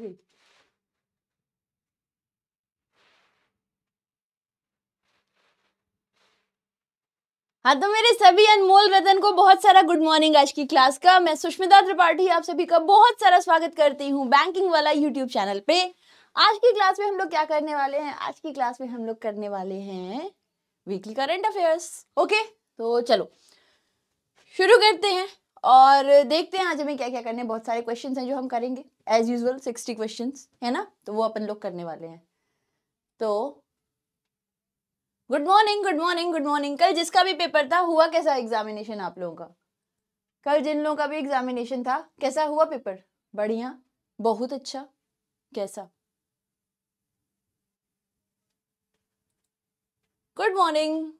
भी हाँ तो मेरे सभी अनमोल रतन को बहुत सारा गुड मॉर्निंग आज की क्लास का मैं सुष्मिता त्रिपाठी आप सभी का बहुत सारा स्वागत करती हूँ बैंकिंग वाला यूट्यूब चैनल पे आज की क्लास में हम लोग क्या करने वाले हैं आज की क्लास में हम लोग करने वाले हैं वीकली करंट अफेयर्स ओके तो चलो शुरू करते हैं और देखते हैं आज हमें क्या क्या करने बहुत सारे क्वेश्चन हैं जो हम करेंगे एज यूजल सिक्सटी क्वेश्चन है ना तो वो अपन लोग करने वाले हैं तो good morning good morning good morning कल जिसका भी पेपर था हुआ कैसा एग्जामिनेशन आप लोगों का कल जिन लोगों का भी एग्जामिनेशन था कैसा हुआ पेपर बढ़िया बहुत अच्छा कैसा गुड मॉर्निंग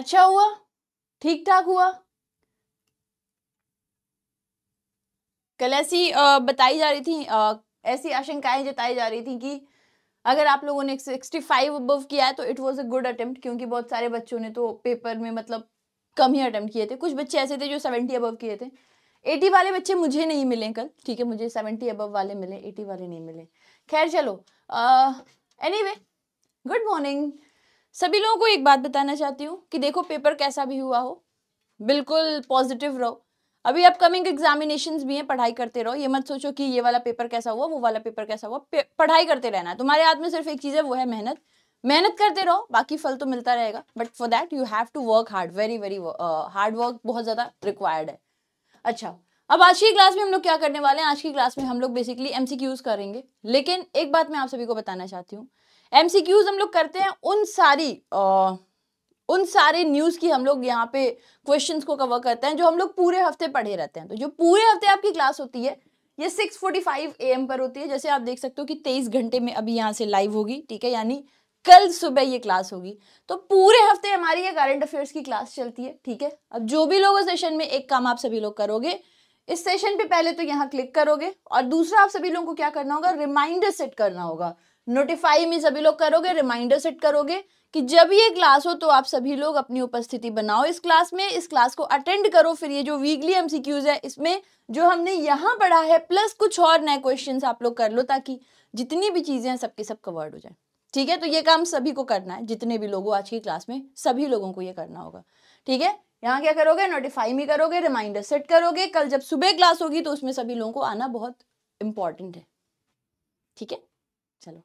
अच्छा हुआ ठीक ठाक हुआ कल ऐसी बताई जा रही थी ऐसी आशंकाएं जताई जा रही थी कि अगर आप लोगों ने 65 अबव किया है तो it was a good attempt क्योंकि बहुत सारे बच्चों ने तो पेपर में मतलब कम ही अटेम्प्ट किए थे कुछ बच्चे ऐसे थे जो 70 अबव किए थे 80 वाले बच्चे मुझे नहीं मिले कल ठीक है मुझे 70 अबव वाले मिले 80 वाले नहीं मिले खैर चलो एनी गुड मॉर्निंग सभी लोगों को एक बात बताना चाहती हूँ कि देखो पेपर कैसा भी हुआ हो बिल्कुल पॉजिटिव रहो अभी अपकमिंग एग्जामिनेशन भी हैं पढ़ाई करते रहो ये मत सोचो कि ये वाला पेपर कैसा हुआ वो वाला पेपर कैसा हुआ पे, पढ़ाई करते रहना तुम्हारे हाथ में सिर्फ एक चीज़ है वो है मेहनत मेहनत करते रहो बाकी फल तो मिलता रहेगा but for that you have to work hard very very hard work बहुत ज़्यादा रिक्वायर्ड है अच्छा अब आज की क्लास में हम लोग क्या करने वाले हैं आज की क्लास में हम लोग बेसिकली एमसीक्यूज करेंगे लेकिन एक बात मैं आप सभी को बताना चाहती हूँ एमसीक्यूज हम लोग करते हैं उन सारी आ, उन सारे न्यूज़ की हम लोग यहाँ पे क्वेश्चंस को कवर करते हैं जो हम लोग पूरे हफ्ते पढ़े रहते हैं तो जो पूरे हफ्ते आपकी क्लास होती है ये 6:45 फोर्टी एम पर होती है जैसे आप देख सकते हो कि 23 घंटे में अभी यहाँ से लाइव होगी ठीक है यानी कल सुबह ये क्लास होगी तो पूरे हफ्ते हमारी ये करंट अफेयर्स की क्लास चलती है ठीक है अब जो भी लोग सेशन में एक काम आप सभी लोग करोगे इस सेशन पे पहले तो यहाँ क्लिक करोगे और दूसरा आप सभी लोगों को क्या करना होगा रिमाइंडर सेट करना होगा नोटिफाई में सभी लोग करोगे रिमाइंडर सेट करोगे कि जब ये क्लास हो तो आप सभी लोग अपनी उपस्थिति बनाओ इस क्लास में इस क्लास को अटेंड करो फिर ये जो वीकली एमसीक्यूज है इसमें जो हमने यहाँ पढ़ा है प्लस कुछ और नए क्वेश्चन आप लोग कर लो ताकि जितनी भी चीज़ें हैं सबके सब कवर्ड हो जाए ठीक है तो ये काम सभी को करना है जितने भी लोगों आज की क्लास में सभी लोगों को ये करना होगा ठीक है यहाँ क्या करोगे नोटिफाई में करोगे रिमाइंडर सेट करोगे कल जब सुबह क्लास होगी तो उसमें सभी लोगों को आना बहुत इंपॉर्टेंट है ठीक है चलो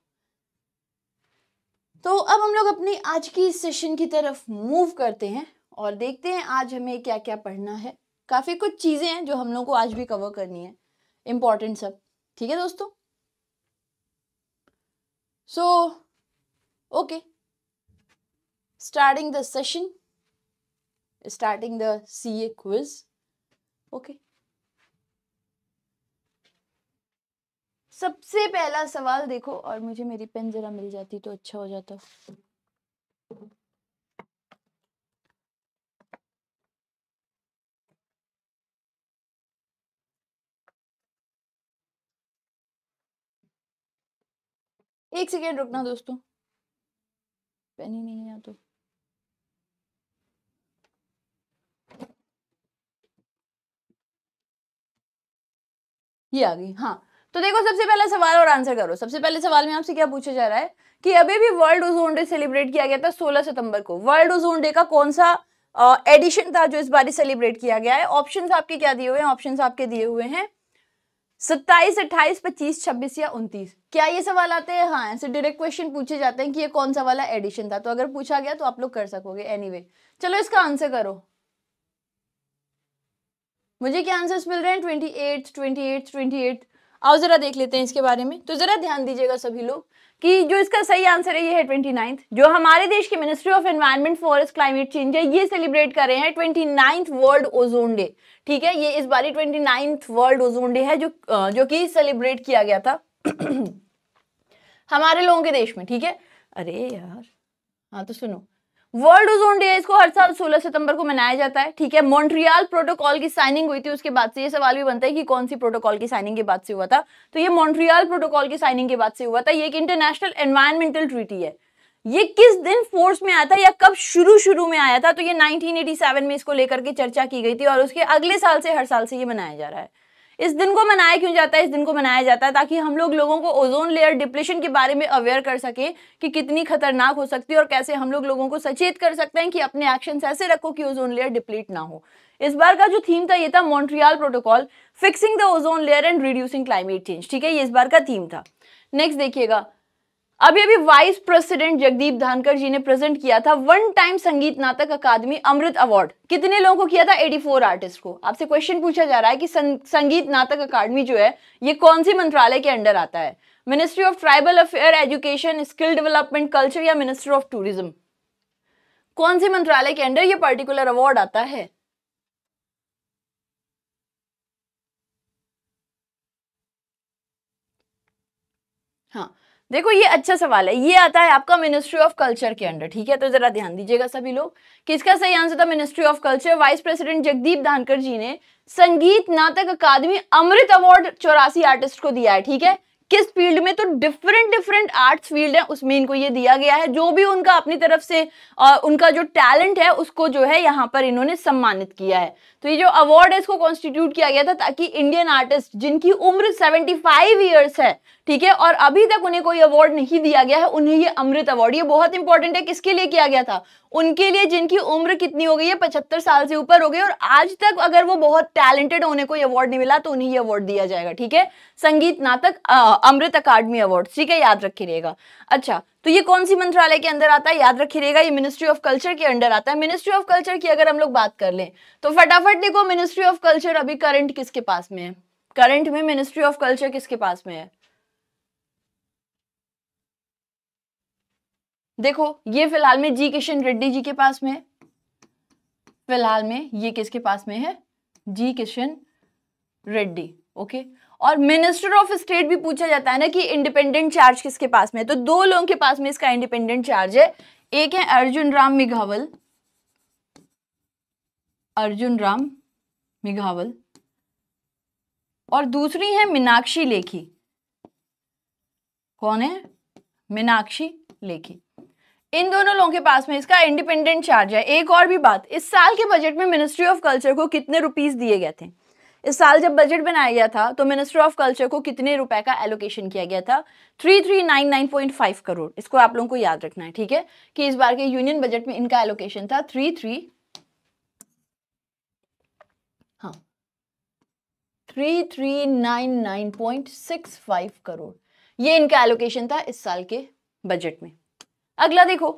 तो अब हम लोग अपनी आज की सेशन की तरफ मूव करते हैं और देखते हैं आज हमें क्या क्या पढ़ना है काफ़ी कुछ चीज़ें हैं जो हम लोग को आज भी कवर करनी है इम्पॉर्टेंट सब ठीक है दोस्तों so okay starting the session starting the C A quiz okay सबसे पहला सवाल देखो और मुझे मेरी पेन जरा मिल जाती तो अच्छा हो जाता एक सेकेंड रुकना दोस्तों पेन ही नहीं है तो ये आ गई हाँ तो देखो सबसे पहला सवाल और आंसर करो सबसे पहले सवाल में आपसे क्या पूछा जा रहा है कि अभी भी वर्ल्ड ओजोन डे सेलिब्रेट किया गया था 16 सितंबर को वर्ल्ड ओजोन डे का कौन सा एडिशन uh, था जो इस बार सेलिब्रेट किया गया है ऑप्शन आपके क्या दिए हुए हैं ऑप्शन आपके दिए हुए हैं सत्ताईस अट्ठाईस पच्चीस छब्बीस या उनतीस क्या ये सवाल आते हैं हाँ ऐसे डायरेक्ट क्वेश्चन पूछे जाते हैं कि ये कौन सा वाला एडिशन था तो अगर पूछा गया तो आप लोग कर सकोगे एनीवे anyway, चलो इसका आंसर करो मुझे क्या आंसर्स मिल रहे हैं twenty eight twenty eight twenty eight आओ ज़रा देख लेते हैं इसके बारे में तो ज़रा ध्यान दीजिएगा सभी लोग कि जो इसका सही आंसर है ये है ट्वेंटी नाइन्थ जो हमारे देश की ministry of environment forest climate change है ये सेलिब्रेट कर रहे हैं twenty ninth world ozone day ठीक है ये इस बार twenty ninth world ozone day है जो जो कि सेलिब्रेट किया गया था हमारे लोगों के देश में ठीक है अरे यार हाँ तो सुनो वर्ल्ड ओजोन डे इसको हर साल 16 सितंबर को मनाया जाता है ठीक है मॉन्ट्रियल प्रोटोकॉल की साइनिंग हुई थी उसके बाद से ये सवाल भी बनता है कि कौन सी प्रोटोकॉल की साइनिंग के बाद से हुआ था तो ये मॉन्ट्रियल प्रोटोकॉल की साइनिंग के बाद से हुआ था ये एक इंटरनेशनल एनवायरमेंटल ट्रीटी है ये किस दिन फोर्स में आया था या कब शुरू शुरू में आया था तो ये नाइनटीन में इसको लेकर के चर्चा की गई थी और उसके अगले साल से हर साल से ये मनाया जा रहा है इस दिन को मनाया क्यों जाता है इस दिन को मनाया जाता है ताकि हम लोग लोगों को ओजोन लेयर डिप्लेशन के बारे में अवेयर कर सकें कि कितनी खतरनाक हो सकती है और कैसे हम लोग लोगों को सचेत कर सकते हैं कि अपने एक्शन ऐसे रखो कि ओजोन लेयर डिप्लीट ना हो इस बार का जो थीम था ये था Montreal protocol fixing the ozone layer and reducing climate change ठीक है ये इस बार का थीम था नेक्स्ट देखिएगा अभी अभी वाइस प्रेसिडेंट जगदीप धानकर जी ने प्रेजेंट किया था वन टाइम संगीत नाटक अकादमी अमृत अवार्ड कितने लोगों को किया था 84 आर्टिस्ट को आपसे क्वेश्चन पूछा जा रहा है कि संगीत नाटक अकादमी जो है ये कौन सी मंत्रालय के अंडर आता है ministry of tribal affair education skill development culture या मिनिस्ट्री ऑफ टूरिज्म कौन से मंत्रालय के अंडर ये पर्टिकुलर अवार्ड आता है हाँ देखो ये अच्छा सवाल है ये आता है आपका मिनिस्ट्री ऑफ कल्चर के अंडर ठीक है तो जरा ध्यान दीजिएगा सभी लोग किसका सही आंसर था ministry of culture vice president Jagdeep Dhankhar ji ने संगीत नाटक अकादमी अमृत अवार्ड चौरासी आर्टिस्ट को दिया है ठीक है किस फील्ड में तो डिफरेंट डिफरेंट आर्ट्स फील्ड है उसमें इनको ये दिया गया है जो भी उनका अपनी तरफ से आ, उनका जो टैलेंट है उसको जो है यहाँ पर इन्होंने सम्मानित किया है तो ये जो अवार्ड है इसको कॉन्स्टिट्यूट किया गया था ताकि इंडियन आर्टिस्ट जिनकी उम्र सेवेंटी फाइव ईयर्स है ठीक है और अभी तक उन्हें कोई अवार्ड नहीं दिया गया है उन्हें ये अमृत अवार्ड ये बहुत इंपॉर्टेंट है किसके लिए किया गया था उनके लिए जिनकी उम्र कितनी हो गई है पचहत्तर साल से ऊपर हो गई और आज तक अगर वो बहुत टैलेंटेड उन्हें को अवार्ड नहीं मिला तो उन्हें ये अवार्ड दिया जाएगा ठीक है संगीत नाटक अमृत अकाडमी अवार्ड ठीक है याद रखी रहेगा अच्छा तो ये कौन सी मंत्रालय के अंदर आता है याद रखी रहेगा ये मिनिस्ट्री ऑफ कल्चर के अंडर आता है मिनिस्ट्री ऑफ कल्चर की अगर हम लोग बात कर लें तो फटाफट देखो मिनिस्ट्री ऑफ कल्चर अभी करंट किसके पास में है करंट में मिनिस्ट्री ऑफ कल्चर किसके पास में है देखो ये फिलहाल में जी किशन रेड्डी जी के पास में फिलहाल में ये किसके पास में है G Kishan Reddy okay okay. और मिनिस्टर ऑफ स्टेट भी पूछा जाता है ना कि इंडिपेंडेंट चार्ज किसके पास में है तो दो लोगों के पास में इसका इंडिपेंडेंट चार्ज है एक है अर्जुन राम मिघावल अर्जुन राम मिघावल और दूसरी है मीनाक्षी लेखी कौन है मीनाक्षी लेखी इन दोनों लोगों के पास में इसका इंडिपेंडेंट चार्ज है एक और भी बात इस साल के बजट में मिनिस्ट्री ऑफ कल्चर को कितने रुपीस दिए गए थे इस साल जब बजट बनाया गया था तो मिनिस्ट्री ऑफ कल्चर को कितने रुपए का एलोकेशन किया गया था 3399.5 करोड़ इसको आप लोगों को याद रखना है ठीक है कि इस बार के यूनियन बजट में इनका एलोकेशन था थ्री थ्री हाँ three three nine nine point six five crore ये इनका एलोकेशन था इस साल के बजट में अगला देखो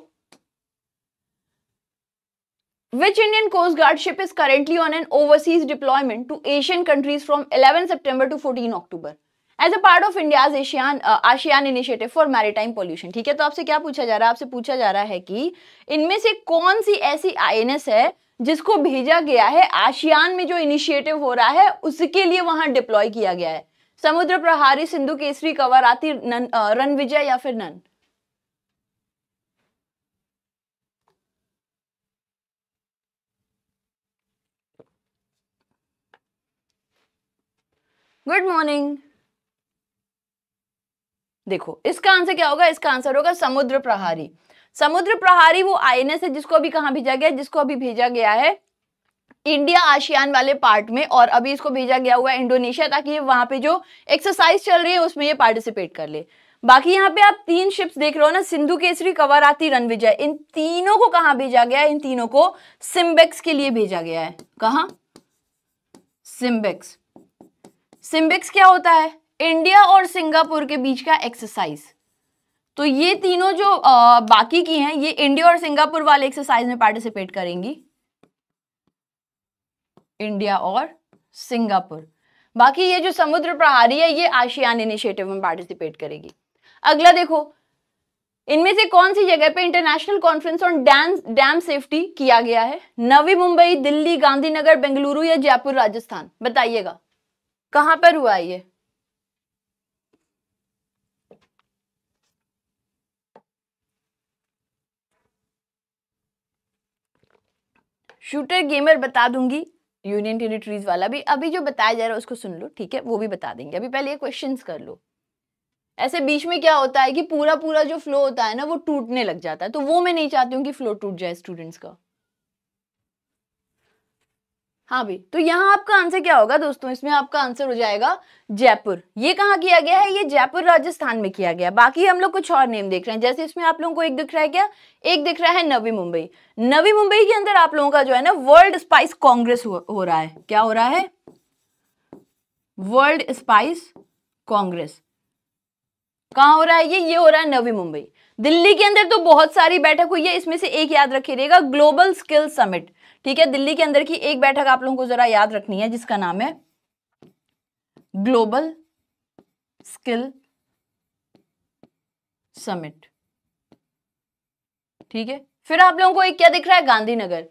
Which Indian Coast Guard ship is currently on an overseas deployment to Asian countries from 11 September to 14 October? As a part of India's India's uh, आशियान initiative for maritime pollution, ठीक है तो आपसे क्या पूछा जा रहा है आपसे पूछा जा रहा है कि इनमें से कौन सी ऐसी INS है जिसको भेजा गया है आशियान में जो इनिशिएटिव हो रहा है उसके लिए वहां डिप्लॉय किया गया है समुद्र प्रहारी सिंधु केसरी कवराती रन विजय या फिर नन गुड मॉर्निंग देखो इसका आंसर क्या होगा इसका आंसर होगा समुद्र प्रहारी समुद्र प्रहारी वो एस है जिसको अभी कहाँ भेजा गया जिसको अभी भेजा गया है इंडिया आशियान वाले पार्ट में और अभी इसको भेजा गया हुआ है इंडोनेशिया ताकि ये वहां पे जो एक्सरसाइज चल रही है उसमें ये पार्टिसिपेट कर ले बाकी यहाँ पे आप तीन शिप्स देख रहे हो ना सिंधु केसरी कवराती रणविजय इन तीनों को कहा भेजा गया है इन तीनों को सिम्बेक्स के लिए भेजा गया है कहा सिम्बेक्स सिम्बिक्स क्या होता है इंडिया और सिंगापुर के बीच का एक्सरसाइज तो ये तीनों जो आ, बाकी की हैं ये इंडिया और सिंगापुर वाले एक्सरसाइज में पार्टिसिपेट करेंगी इंडिया और सिंगापुर बाकी ये जो समुद्र प्रहारी है ये आशियान इनिशिएटिव में पार्टिसिपेट करेगी अगला देखो इनमें से कौन सी जगह पे international conference on dam dam safety किया गया है नवी मुंबई दिल्ली गांधीनगर बेंगलुरु या जयपुर राजस्थान बताइएगा कहां पर हुआ ये शूटर गेमर बता दूंगी यूनियन टेरिटरीज वाला भी अभी जो बताया जा रहा है उसको सुन लो ठीक है वो भी बता देंगे अभी पहले ये क्वेश्चंस कर लो ऐसे बीच में क्या होता है कि पूरा पूरा जो फ्लो होता है ना वो टूटने लग जाता है तो वो मैं नहीं चाहती हूँ कि फ्लो टूट जाए स्टूडेंट्स का हाँ भाई तो यहाँ आपका आंसर क्या होगा दोस्तों इसमें आपका आंसर हो जाएगा जयपुर ये कहाँ किया गया है ये जयपुर राजस्थान में किया गया बाकी हम लोग कुछ और नेम देख रहे हैं जैसे इसमें आप लोगों को एक दिख रहा है क्या एक दिख रहा है नवी मुंबई नवी मुंबई के अंदर आप लोगों का जो है ना वर्ल्ड स्पाइस कांग्रेस हो, रहा है क्या हो रहा है वर्ल्ड स्पाइस कांग्रेस कहाँ हो रहा है ये ये हो रहा है नवी मुंबई दिल्ली के अंदर तो बहुत सारी बैठक हुई है इसमें से एक याद रखिएगा ग्लोबल स्किल समिट ठीक है दिल्ली के अंदर की एक बैठक आप लोगों को जरा याद रखनी है जिसका नाम है ग्लोबल स्किल समिट ठीक है फिर आप लोगों को एक क्या दिख रहा है गांधीनगर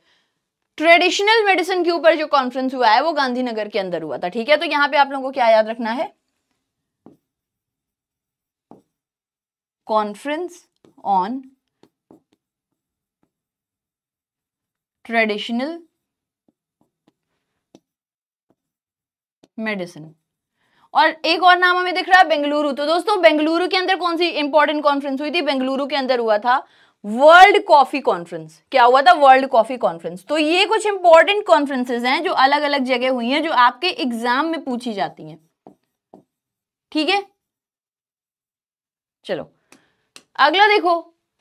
ट्रेडिशनल मेडिसिन के ऊपर जो कॉन्फ्रेंस हुआ है वो गांधीनगर के अंदर हुआ था ठीक है तो यहां पे आप लोगों को क्या याद रखना है कॉन्फ्रेंस ऑन ट्रेडिशनल मेडिसिन और एक और नाम हमें दिख रहा है बेंगलुरु तो दोस्तों बेंगलुरु के अंदर कौन सी इंपॉर्टेंट कॉन्फ्रेंस हुई थी बेंगलुरु के अंदर हुआ था वर्ल्ड कॉफी कॉन्फ्रेंस क्या हुआ था वर्ल्ड कॉफी कॉन्फ्रेंस तो ये कुछ इंपॉर्टेंट कॉन्फ्रेंसेज हैं जो अलग अलग जगह हुई हैं जो आपके एग्जाम में पूछी जाती हैं ठीक है चलो अगला देखो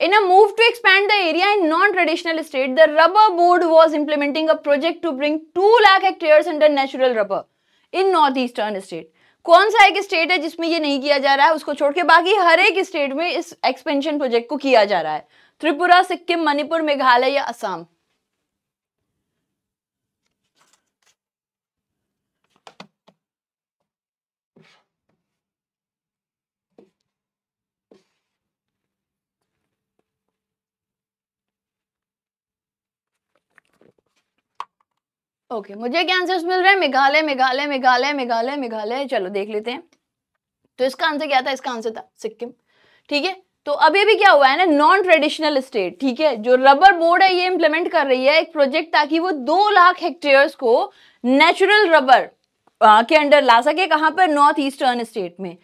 In a move to expand the area in non-traditional state, the Rubber Board was implementing a project to bring 2 lakh hectares under natural rubber in northeastern state. कौन सा एक स्टेट है जिसमें ये नहीं किया जा रहा है उसको छोड़ के बाकी हर एक स्टेट में इस एक्सपेंशन प्रोजेक्ट को किया जा रहा है त्रिपुरा सिक्किम मणिपुर मेघालय या असम ओके okay, मुझे क्या आंसर्स मिल रहे हैं मेघालय मेघालय मेघालय मेघालय मेघालय चलो देख लेते हैं तो इसका आंसर क्या था इसका आंसर था सिक्किम ठीक है तो अभी अभी क्या हुआ है ना नॉन ट्रेडिशनल स्टेट ठीक है जो रबर बोर्ड है ये इम्प्लीमेंट कर रही है एक प्रोजेक्ट ताकि वो दो लाख हेक्टेयर्स को नेचुरल रबर के अंडर ला सके कहां पर नॉर्थ ईस्टर्न स्टेट में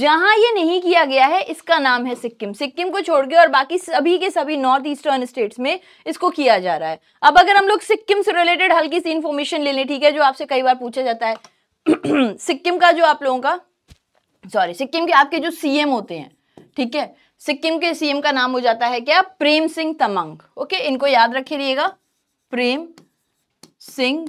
जहां ये नहीं किया गया है इसका नाम है सिक्किम सिक्किम को छोड़ के और बाकी सभी के सभी नॉर्थ ईस्टर्न स्टेट्स में इसको किया जा रहा है अब अगर हम लोग सिक्किम से रिलेटेड हल्की सी इन्फॉर्मेशन ले लें ठीक है जो आपसे कई बार पूछा जाता है सिक्किम का जो आप लोगों का सॉरी सिक्किम के आपके जो सीएम होते हैं ठीक है सिक्किम के सीएम का नाम हो जाता है क्या प्रेम सिंह तमंग ओके इनको याद रहिएगा प्रेम सिंह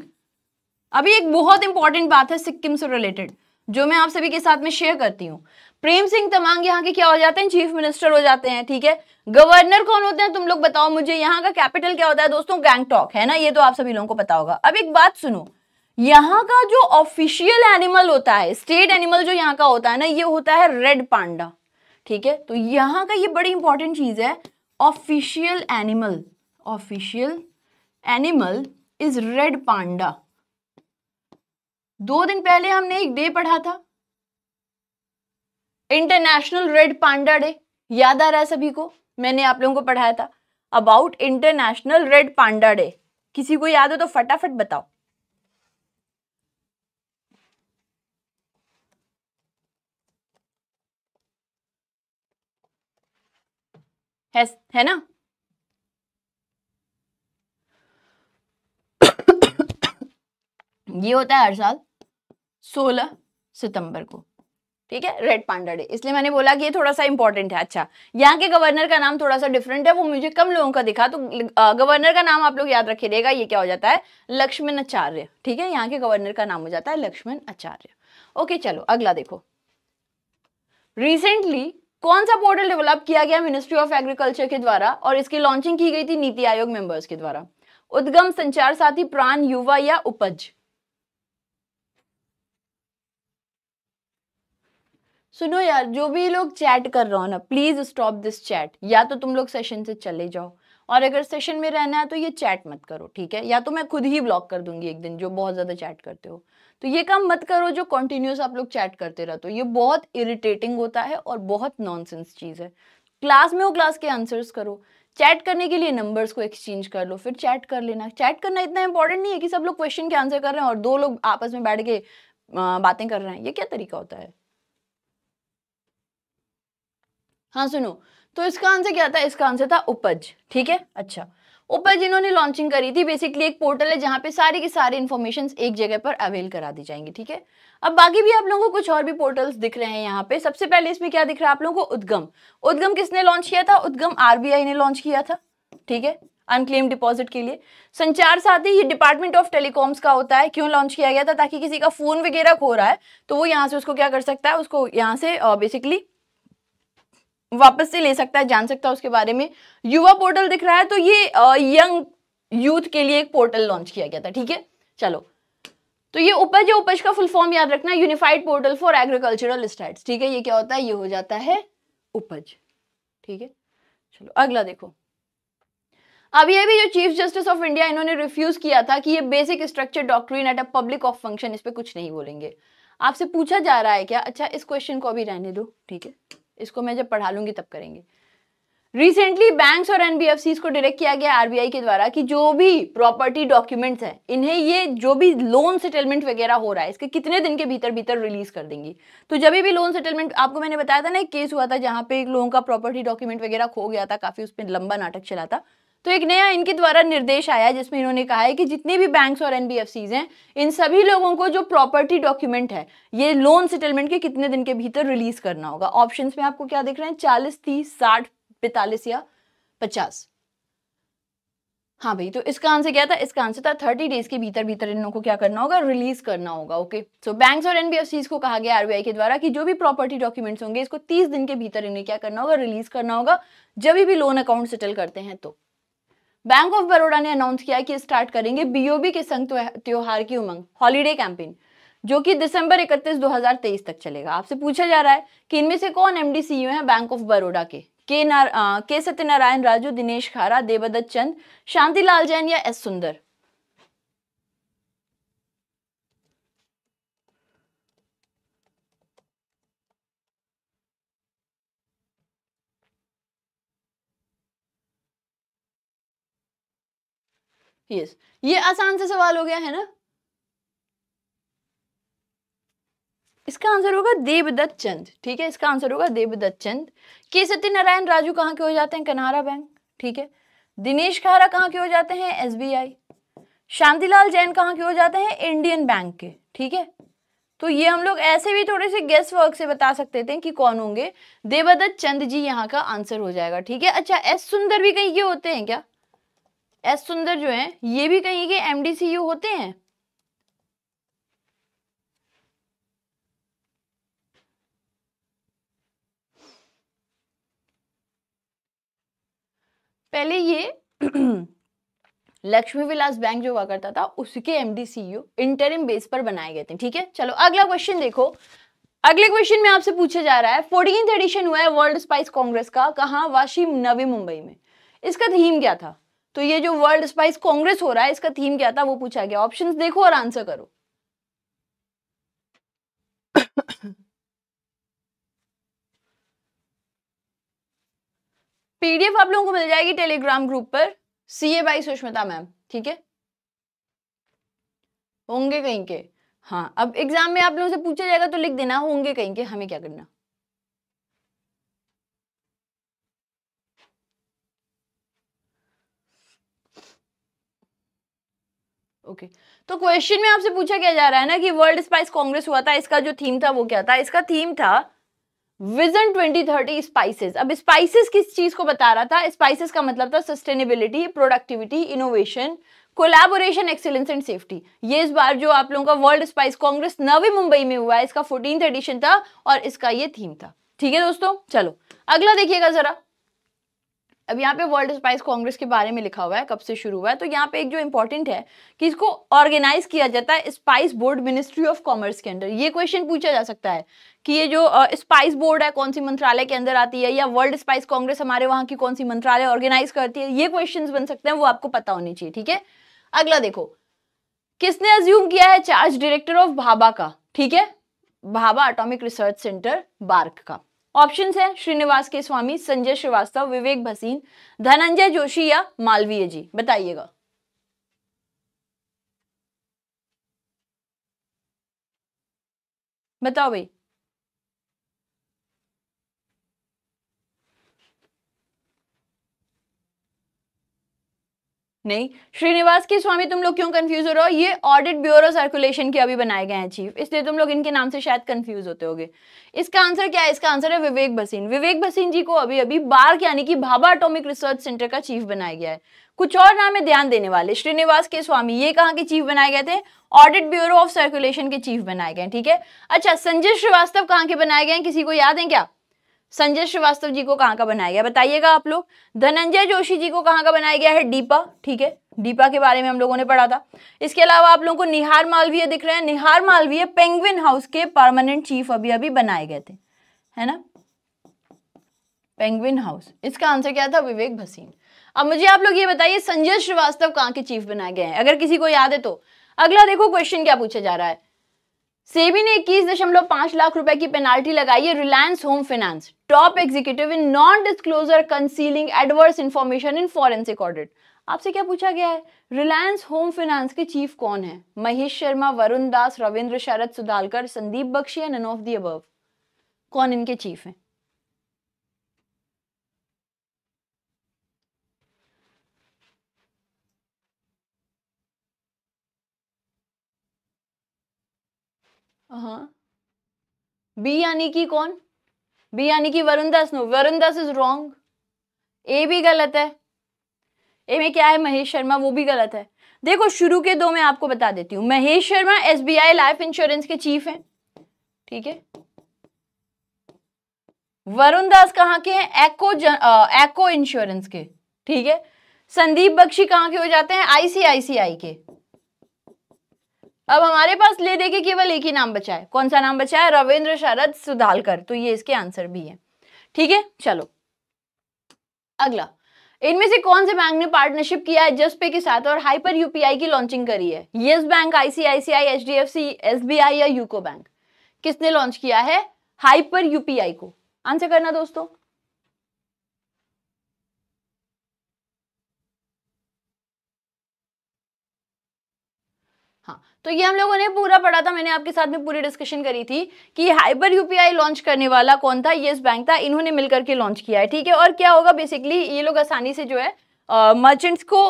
अभी एक बहुत इंपॉर्टेंट बात है सिक्किम से रिलेटेड जो मैं आप सभी के साथ में शेयर करती हूँ प्रेम सिंह तमांग यहाँ के क्या हो जाते हैं चीफ मिनिस्टर हो जाते हैं ठीक है गवर्नर कौन होते हैं तुम लोग बताओ मुझे यहाँ का कैपिटल क्या होता है दोस्तों गैंगटॉक है ना ये तो आप सभी लोगों को पता होगा अब एक बात सुनो यहाँ का जो ऑफिशियल एनिमल होता है स्टेट एनिमल जो यहाँ का होता है ना ये होता है रेड पांडा ठीक है तो यहाँ का ये बड़ी इंपॉर्टेंट चीज है official animal official animal is red panda दो दिन पहले हमने एक डे पढ़ा था इंटरनेशनल रेड पांडा डे याद आ रहा है सभी को मैंने आप लोगों को पढ़ाया था about international red panda day किसी को याद हो तो फटाफट बताओ है, है ना ये होता है हर साल सोलह सितंबर को ठीक है रेड पांडा डे इसलिए मैंने बोला कि ये थोड़ा सा इंपॉर्टेंट है अच्छा यहाँ के गवर्नर का नाम थोड़ा सा डिफरेंट है वो मुझे कम लोगों का दिखा तो गवर्नर का नाम आप लोग याद रखे देगा ये क्या हो जाता है लक्ष्मण आचार्य ठीक है यहाँ के गवर्नर का नाम हो जाता है लक्ष्मण आचार्य ओके चलो अगला देखो रिसेंटली कौन सा पोर्टल डेवलप किया गया मिनिस्ट्री ऑफ एग्रीकल्चर के द्वारा और इसकी लॉन्चिंग की गई थी नीति आयोग मेंबर्स के द्वारा उद्गम संचार साथी प्राण युवा या उपज सुनो यार जो भी लोग चैट कर रहे हो ना प्लीज़ स्टॉप दिस चैट या तो तुम लोग सेशन से चले जाओ और अगर सेशन में रहना है तो ये चैट मत करो ठीक है या तो मैं खुद ही ब्लॉक कर दूंगी एक दिन जो बहुत ज़्यादा चैट करते हो तो ये काम मत करो जो कंटिन्यूस आप लोग चैट करते रहते हो ये बहुत इरिटेटिंग होता है और बहुत नॉनसेंस चीज़ है क्लास में हो क्लास के आंसर्स करो चैट करने के लिए नंबर्स को एक्सचेंज कर लो फिर चैट कर लेना चैट करना इतना इंपॉर्टेंट नहीं है कि सब लोग क्वेश्चन के आंसर कर रहे हैं और दो लोग आपस में बैठ के बातें कर रहे हैं ये क्या तरीका होता है हाँ सुनो तो इसका आंसर क्या था इसका आंसर था उपज ठीक है अच्छा उपज इन्होंने लॉन्चिंग करी थी बेसिकली एक पोर्टल है जहाँ पे सारी की सारी इन्फॉर्मेशन एक जगह पर अवेल करा दी जाएंगी ठीक है अब बाकी भी आप लोगों को कुछ और भी पोर्टल्स दिख रहे हैं यहाँ पे सबसे पहले इसमें क्या दिख रहा है आप लोगों को उद्गम उद्गम किसने लॉन्च किया था उद्गम आरबीआई ने लॉन्च किया था ठीक है अनक्लेम डिपॉजिट के लिए संचार साथी ये डिपार्टमेंट ऑफ टेलीकॉम्स का होता है क्यों लॉन्च किया गया था ताकि किसी का फोन वगैरह खो रहा है तो वो यहाँ से उसको क्या कर सकता है उसको यहाँ से बेसिकली वापस से ले सकता है जान सकता है उसके बारे में युवा पोर्टल दिख रहा है तो ये यंग यूथ के लिए एक पोर्टल लॉन्च किया गया था ठीक है चलो तो ये उपज या उपज का फुल फॉर्म याद रखना unified portal for agricultural states ठीक है ये क्या होता है ये हो जाता है उपज ठीक है चलो अगला देखो अभी अभी जो चीफ जस्टिस ऑफ इंडिया इन्होंने रिफ्यूज किया था कि ये basic structure doctrine at a public of function इस पर कुछ नहीं बोलेंगे आपसे पूछा जा रहा है क्या अच्छा इस क्वेश्चन को अभी रहने दो ठीक है इसको मैं जब पढ़ा लूंगी तब करेंगे रिसेंटली बैंक्स और एनबीएफसीज को डायरेक्ट किया गया आरबीआई के द्वारा कि जो भी प्रॉपर्टी डॉक्यूमेंट्स हैं इन्हें ये जो भी लोन सेटलमेंट वगैरह हो रहा है इसके कितने दिन के भीतर भीतर रिलीज कर देंगी तो जब भी लोन सेटलमेंट आपको मैंने बताया था ना एक केस हुआ था जहाँ पे एक लोगों का प्रॉपर्टी डॉक्यूमेंट वगैरह खो गया था काफ़ी उस पर लंबा नाटक चला था तो एक नया इनके द्वारा निर्देश आया जिसमें इन्होंने कहा है कि जितने भी बैंक्स और एन हैं इन सभी लोगों को जो प्रॉपर्टी डॉक्यूमेंट है ये लोन सेटलमेंट के कितने दिन के भीतर रिलीज करना होगा ऑप्शन में आपको क्या देख रहे हैं चालीस तीस साठ पैंतालीस या पचास हाँ भाई तो इसका आंसर क्या था इसका आंसर था थर्टी डेज के भीतर भीतर इन लोगों को क्या करना होगा रिलीज करना होगा ओके सो बैंक्स और एनबीएफसीज को कहा गया आरबीआई के द्वारा कि जो भी प्रॉपर्टी डॉक्यूमेंट्स होंगे इसको तीस दिन के भीतर इन्हें क्या करना होगा रिलीज करना होगा जब भी लोन अकाउंट सेटल करते हैं तो बैंक ऑफ बड़ौदा ने अनाउंस किया कि स्टार्ट करेंगे बीओबी के संग त्योहार की उमंग हॉलीडे कैंपेन जो कि दिसंबर 31 2023 तक चलेगा आपसे पूछा जा रहा है कि इनमें से कौन एमडी सीईओ e हैं बैंक ऑफ बड़ौदा के के नार, आ, के सत्यनारायण राजू दिनेश खारा देवदत्त चंद शांतिलाल जैन या एस सुंदर यस ये आसान से सवाल हो गया है ना इसका आंसर होगा देवदत्त चंद ठीक है इसका आंसर होगा देवदत्त चंद के सत्यनारायण राजू कहाँ के हो जाते हैं कनारा बैंक ठीक है दिनेश खारा कहाँ के हो जाते हैं एसबीआई शांतिलाल जैन कहाँ के हो जाते हैं इंडियन बैंक के ठीक है तो ये हम लोग ऐसे भी थोड़े से गेस वर्क से बता सकते थे कि कौन होंगे देवदत्त चंद जी यहाँ का आंसर हो जाएगा ठीक है अच्छा एस सुंदर भी कहीं ये होते हैं क्या एस सुंदर जो है ये भी कहीं के एमडीसीयू होते हैं पहले ये लक्ष्मी विलास बैंक जो हुआ करता था उसके एमडीसीयू इंटरिम बेस पर बनाए गए थे ठीक है चलो अगला क्वेश्चन देखो अगले क्वेश्चन में आपसे पूछा जा रहा है फोर्टीन एडिशन हुआ है वर्ल्ड स्पाइस कांग्रेस का कहा वाशी नवी मुंबई में इसका थीम क्या था तो ये जो वर्ल्ड स्पाइस कांग्रेस हो रहा है इसका थीम क्या था वो पूछा गया ऑप्शन देखो और आंसर करो पीडीएफ आप लोगों को मिल जाएगी टेलीग्राम ग्रुप पर सीए बाई सुष्मिता मैम ठीक है होंगे कहीं के हाँ अब एग्जाम में आप लोगों से पूछा जाएगा तो लिख देना होंगे कहीं के हमें क्या करना ओके okay. तो क्वेश्चन में आपसे पूछा क्या जा रहा है ना कि वर्ल्ड स्पाइस कांग्रेस हुआ था इसका जो थीम था वो क्या था इसका थीम था विजन 2030 स्पाइसेस अब स्पाइसेस किस चीज को बता रहा था स्पाइसेस का मतलब था sustainability productivity innovation collaboration excellence and safety ये इस बार जो आप लोगों का world spice congress Navi Mumbai में हुआ है इसका फोर्टीन एडिशन था और इसका ये थीम था ठीक है दोस्तों चलो अगला देखिएगा जरा अब यहाँ पे वर्ल्ड स्पाइस कांग्रेस के बारे में लिखा हुआ है कब से शुरू हुआ है तो यहाँ पे एक जो इम्पोर्टेंट है कि इसको ऑर्गेनाइज किया जाता है spice board ministry of commerce के अंदर ये क्वेश्चन पूछा जा सकता है कि ये जो स्पाइस बोर्ड है कौन सी मंत्रालय के अंदर आती है या वर्ल्ड स्पाइस कांग्रेस हमारे वहाँ की कौन सी मंत्रालय ऑर्गेनाइज करती है ये क्वेश्चन बन सकते हैं वो आपको पता होनी चाहिए ठीक है अगला देखो किसने अज्यूम किया है चार्ज डायरेक्टर ऑफ भाभा का ठीक है Bhabha atomic research centre BARC का ऑप्शन है श्रीनिवास के स्वामी संजय श्रीवास्तव विवेक भसीन धनंजय जोशी या मालवीय जी बताइएगा बताओ भाई नहीं श्रीनिवास के स्वामी तुम लोग क्यों कंफ्यूज हो रहे हो ये ऑडिट ब्यूरो सर्कुलेशन के अभी बनाए गए हैं चीफ इसलिए तुम लोग इनके नाम से शायद कंफ्यूज होते होगे इसका आंसर क्या है इसका आंसर है विवेक भसीन विवेक भसीन जी को अभी अभी बार्क यानी कि भाभा एटॉमिक रिसर्च सेंटर का चीफ बनाया गया है कुछ और नाम है ध्यान देने वाले श्रीनिवास के स्वामी ये कहाँ के चीफ बनाए गए थे ऑडिट ब्यूरो ऑफ सर्कुलेशन के चीफ बनाए गए ठीक है अच्छा संजय श्रीवास्तव कहाँ के बनाए गए हैं किसी को याद है क्या संजय श्रीवास्तव जी को कहाँ का बनाया गया बताइएगा आप लोग धनंजय जोशी जी को कहाँ का बनाया गया है डीपा ठीक है डीपा के बारे में हम लोगों ने पढ़ा था इसके अलावा आप लोगों को निहार मालवीय दिख रहे हैं निहार मालवीय पेंगविन हाउस के परमानेंट चीफ अभी अभी बनाए गए थे है ना पेंगविन हाउस इसका आंसर क्या था विवेक भसीन अब मुझे आप लोग ये बताइए संजय श्रीवास्तव कहाँ के चीफ बनाए गए हैं अगर किसी को याद है तो अगला देखो क्वेश्चन क्या पूछा जा रहा है सेबी ने इक्कीस दशमलव पांच लाख रुपए की पेनाल्टी लगाई है Reliance home finance top executive in non disclosure concealing adverse information in forensic audit आपसे क्या पूछा गया है रिलायंस होम फाइनेंस के चीफ कौन है Mahesh Sharma Varun Das Ravindra Sharad Sudhalkar Sandeep Bakshi and of the अब कौन इनके चीफ हैं बी uh-huh. यानी कि कौन बी यानी कि Varun Das no Varun Das is wrong A भी गलत है ए में क्या है महेश शर्मा वो भी गलत है देखो शुरू के दो मैं आपको बता देती हूँ Mahesh Sharma SBI life insurance के चीफ हैं ठीक है वरुण दास कहाँ के हैं एको एको इंश्योरेंस के ठीक है संदीप बख्शी कहाँ के हो जाते हैं आईसीआईसीआई के अब हमारे पास ले देखे केवल एक ही नाम बचा है कौन सा नाम बचा है रविंद्र शरद सुधालकर तो ये इसके आंसर भी है ठीक है चलो अगला इनमें से कौन से बैंक ने पार्टनरशिप किया है जस्ट पे के साथ और हाइपर यूपीआई की लॉन्चिंग करी है yes bank ICICI H D F C S B I या यूको बैंक किसने लॉन्च किया है हाइपर यूपीआई को आंसर करना दोस्तों तो ये हम लोगों ने पूरा पढ़ा था मैंने आपके साथ में पूरी डिस्कशन करी थी कि हाइबर यूपीआई लॉन्च करने वाला कौन था येस बैंक था इन्होंने मिलकर के लॉन्च किया है ठीक है और क्या होगा बेसिकली ये लोग आसानी से जो है मर्चेंट्स uh, को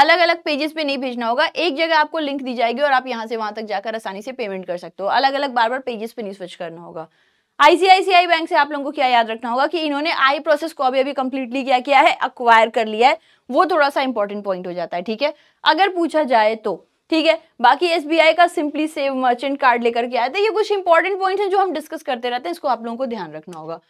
अलग अलग पेजेस पे नहीं भेजना होगा एक जगह आपको लिंक दी जाएगी और आप यहाँ से वहां तक जाकर आसानी से पेमेंट कर सकते हो अलग अलग बार बार पेजेस पे नहीं स्विच करना होगा आईसीआईसीआई बैंक से आप लोगों को क्या याद रखना होगा कि इन्होंने आई प्रोसेस को अभी अभी कंप्लीटली क्या किया है अक्वायर कर लिया है वो थोड़ा सा इंपॉर्टेंट पॉइंट हो जाता है ठीक है अगर पूछा जाए तो ठीक है बाकी एसबीआई का सिंपली सेव मर्चेंट कार्ड लेकर के आया था ये कुछ इंपॉर्टेंट पॉइंट हैं जो हम डिस्कस करते रहते हैं इसको आप लोगों को ध्यान रखना होगा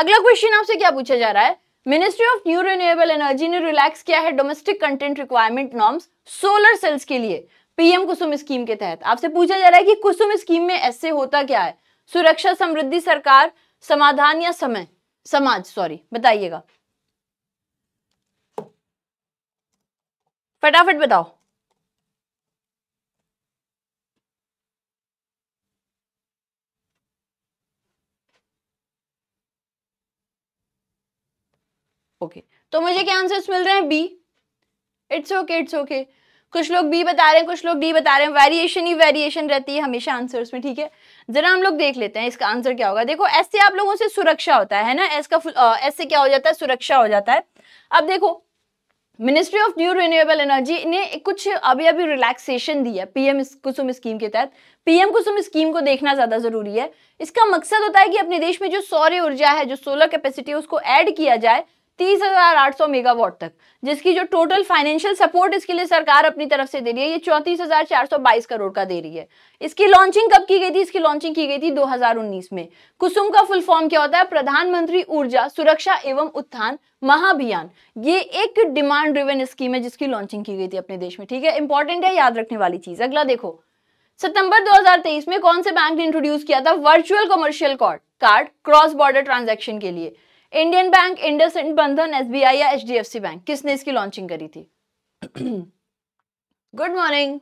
अगला क्वेश्चन आपसे क्या पूछा जा रहा है ministry of new renewable energy ने रिलैक्स किया है domestic content requirement norms solar cells के लिए पीएम कुसुम स्कीम के तहत आपसे पूछा जा रहा है कि कुसुम स्कीम में ऐसे होता क्या है सुरक्षा समृद्धि सरकार समाधान या समय समाज सॉरी बताइएगा फटाफट बताओ ओके तो मुझे क्या आंसर्स मिल रहे हैं B it's okay it's okay कुछ लोग बी बता रहे हैं कुछ लोग डी बता रहे हैं वेरिएशन ही वेरिएशन रहती है हमेशा आंसर्स में ठीक है जरा हम लोग देख लेते हैं इसका आंसर क्या होगा देखो ऐसे आप लोगों से सुरक्षा होता है ना एस का एस क्या हो जाता है सुरक्षा हो जाता है अब देखो ministry of new renewable energy ने कुछ अभी अभी रिलैक्सेशन दी है पीएम कुसुम स्कीम के तहत पीएम कुसुम स्कीम को देखना ज़्यादा ज़रूरी है इसका मकसद होता है कि अपने देश में जो सौर ऊर्जा है जो सोलर कैपेसिटी है उसको ऐड किया जाए तीस हजार आठ सौ मेगावाट तक जिसकी जो टोटल फाइनेंशियल सपोर्ट इसके लिए सरकार अपनी तरफ से दे रही है ये चौंतीस हजार चार सौ बाईस करोड़ का दे रही है इसकी लॉन्चिंग कब की गई थी इसकी लॉन्चिंग की गई थी 2019 में कुसुम का फुल फॉर्म क्या होता है प्रधानमंत्री ऊर्जा सुरक्षा एवं उत्थान महाअभियान ये एक डिमांड ड्रिवेन स्कीम है जिसकी लॉन्चिंग की गई थी अपने देश में ठीक है इंपॉर्टेंट है याद रखने वाली चीज अगला देखो सितंबर 2023 में कौन से बैंक ने इंट्रोड्यूस किया था virtual commercial card card cross border transaction के लिए इंडियन बैंक इंडस बंधन आई या सी बैंक किसने इसकी लॉन्चिंग करी थी गुड मॉर्निंग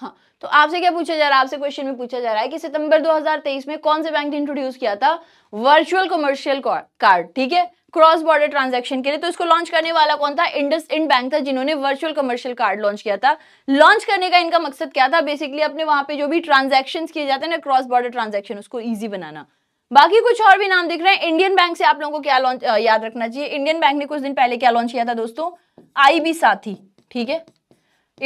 हाँ तो आपसे क्या पूछा जा रहा है आपसे क्वेश्चन में पूछा जा रहा है कि सितंबर 2023 में कौन से बैंक ने इंट्रोड्यूस किया था वर्चुअल कमर्शियल कार्ड ठीक है क्रॉस बॉर्डर ट्रांजैक्शन के लिए तो इसको लॉन्च करने वाला कौन था इंडस इंड बैंक था जिन्होंने वर्चुअल कमर्शियल कार्ड लॉन्च किया था लॉन्च करने का इनका मकसद क्या था बेसिकली अपने वहां पे जो भी ट्रांजेक्शन किए जाते हैं ना क्रॉस बॉर्डर ट्रांजेक्शन उसको ईजी बनाना बाकी कुछ और भी नाम दिख रहे हैं इंडियन बैंक से आप लोगों को क्या लॉन्च याद रखना चाहिए इंडियन बैंक ने कुछ दिन पहले क्या लॉन्च किया था दोस्तों आई साथी ठीक है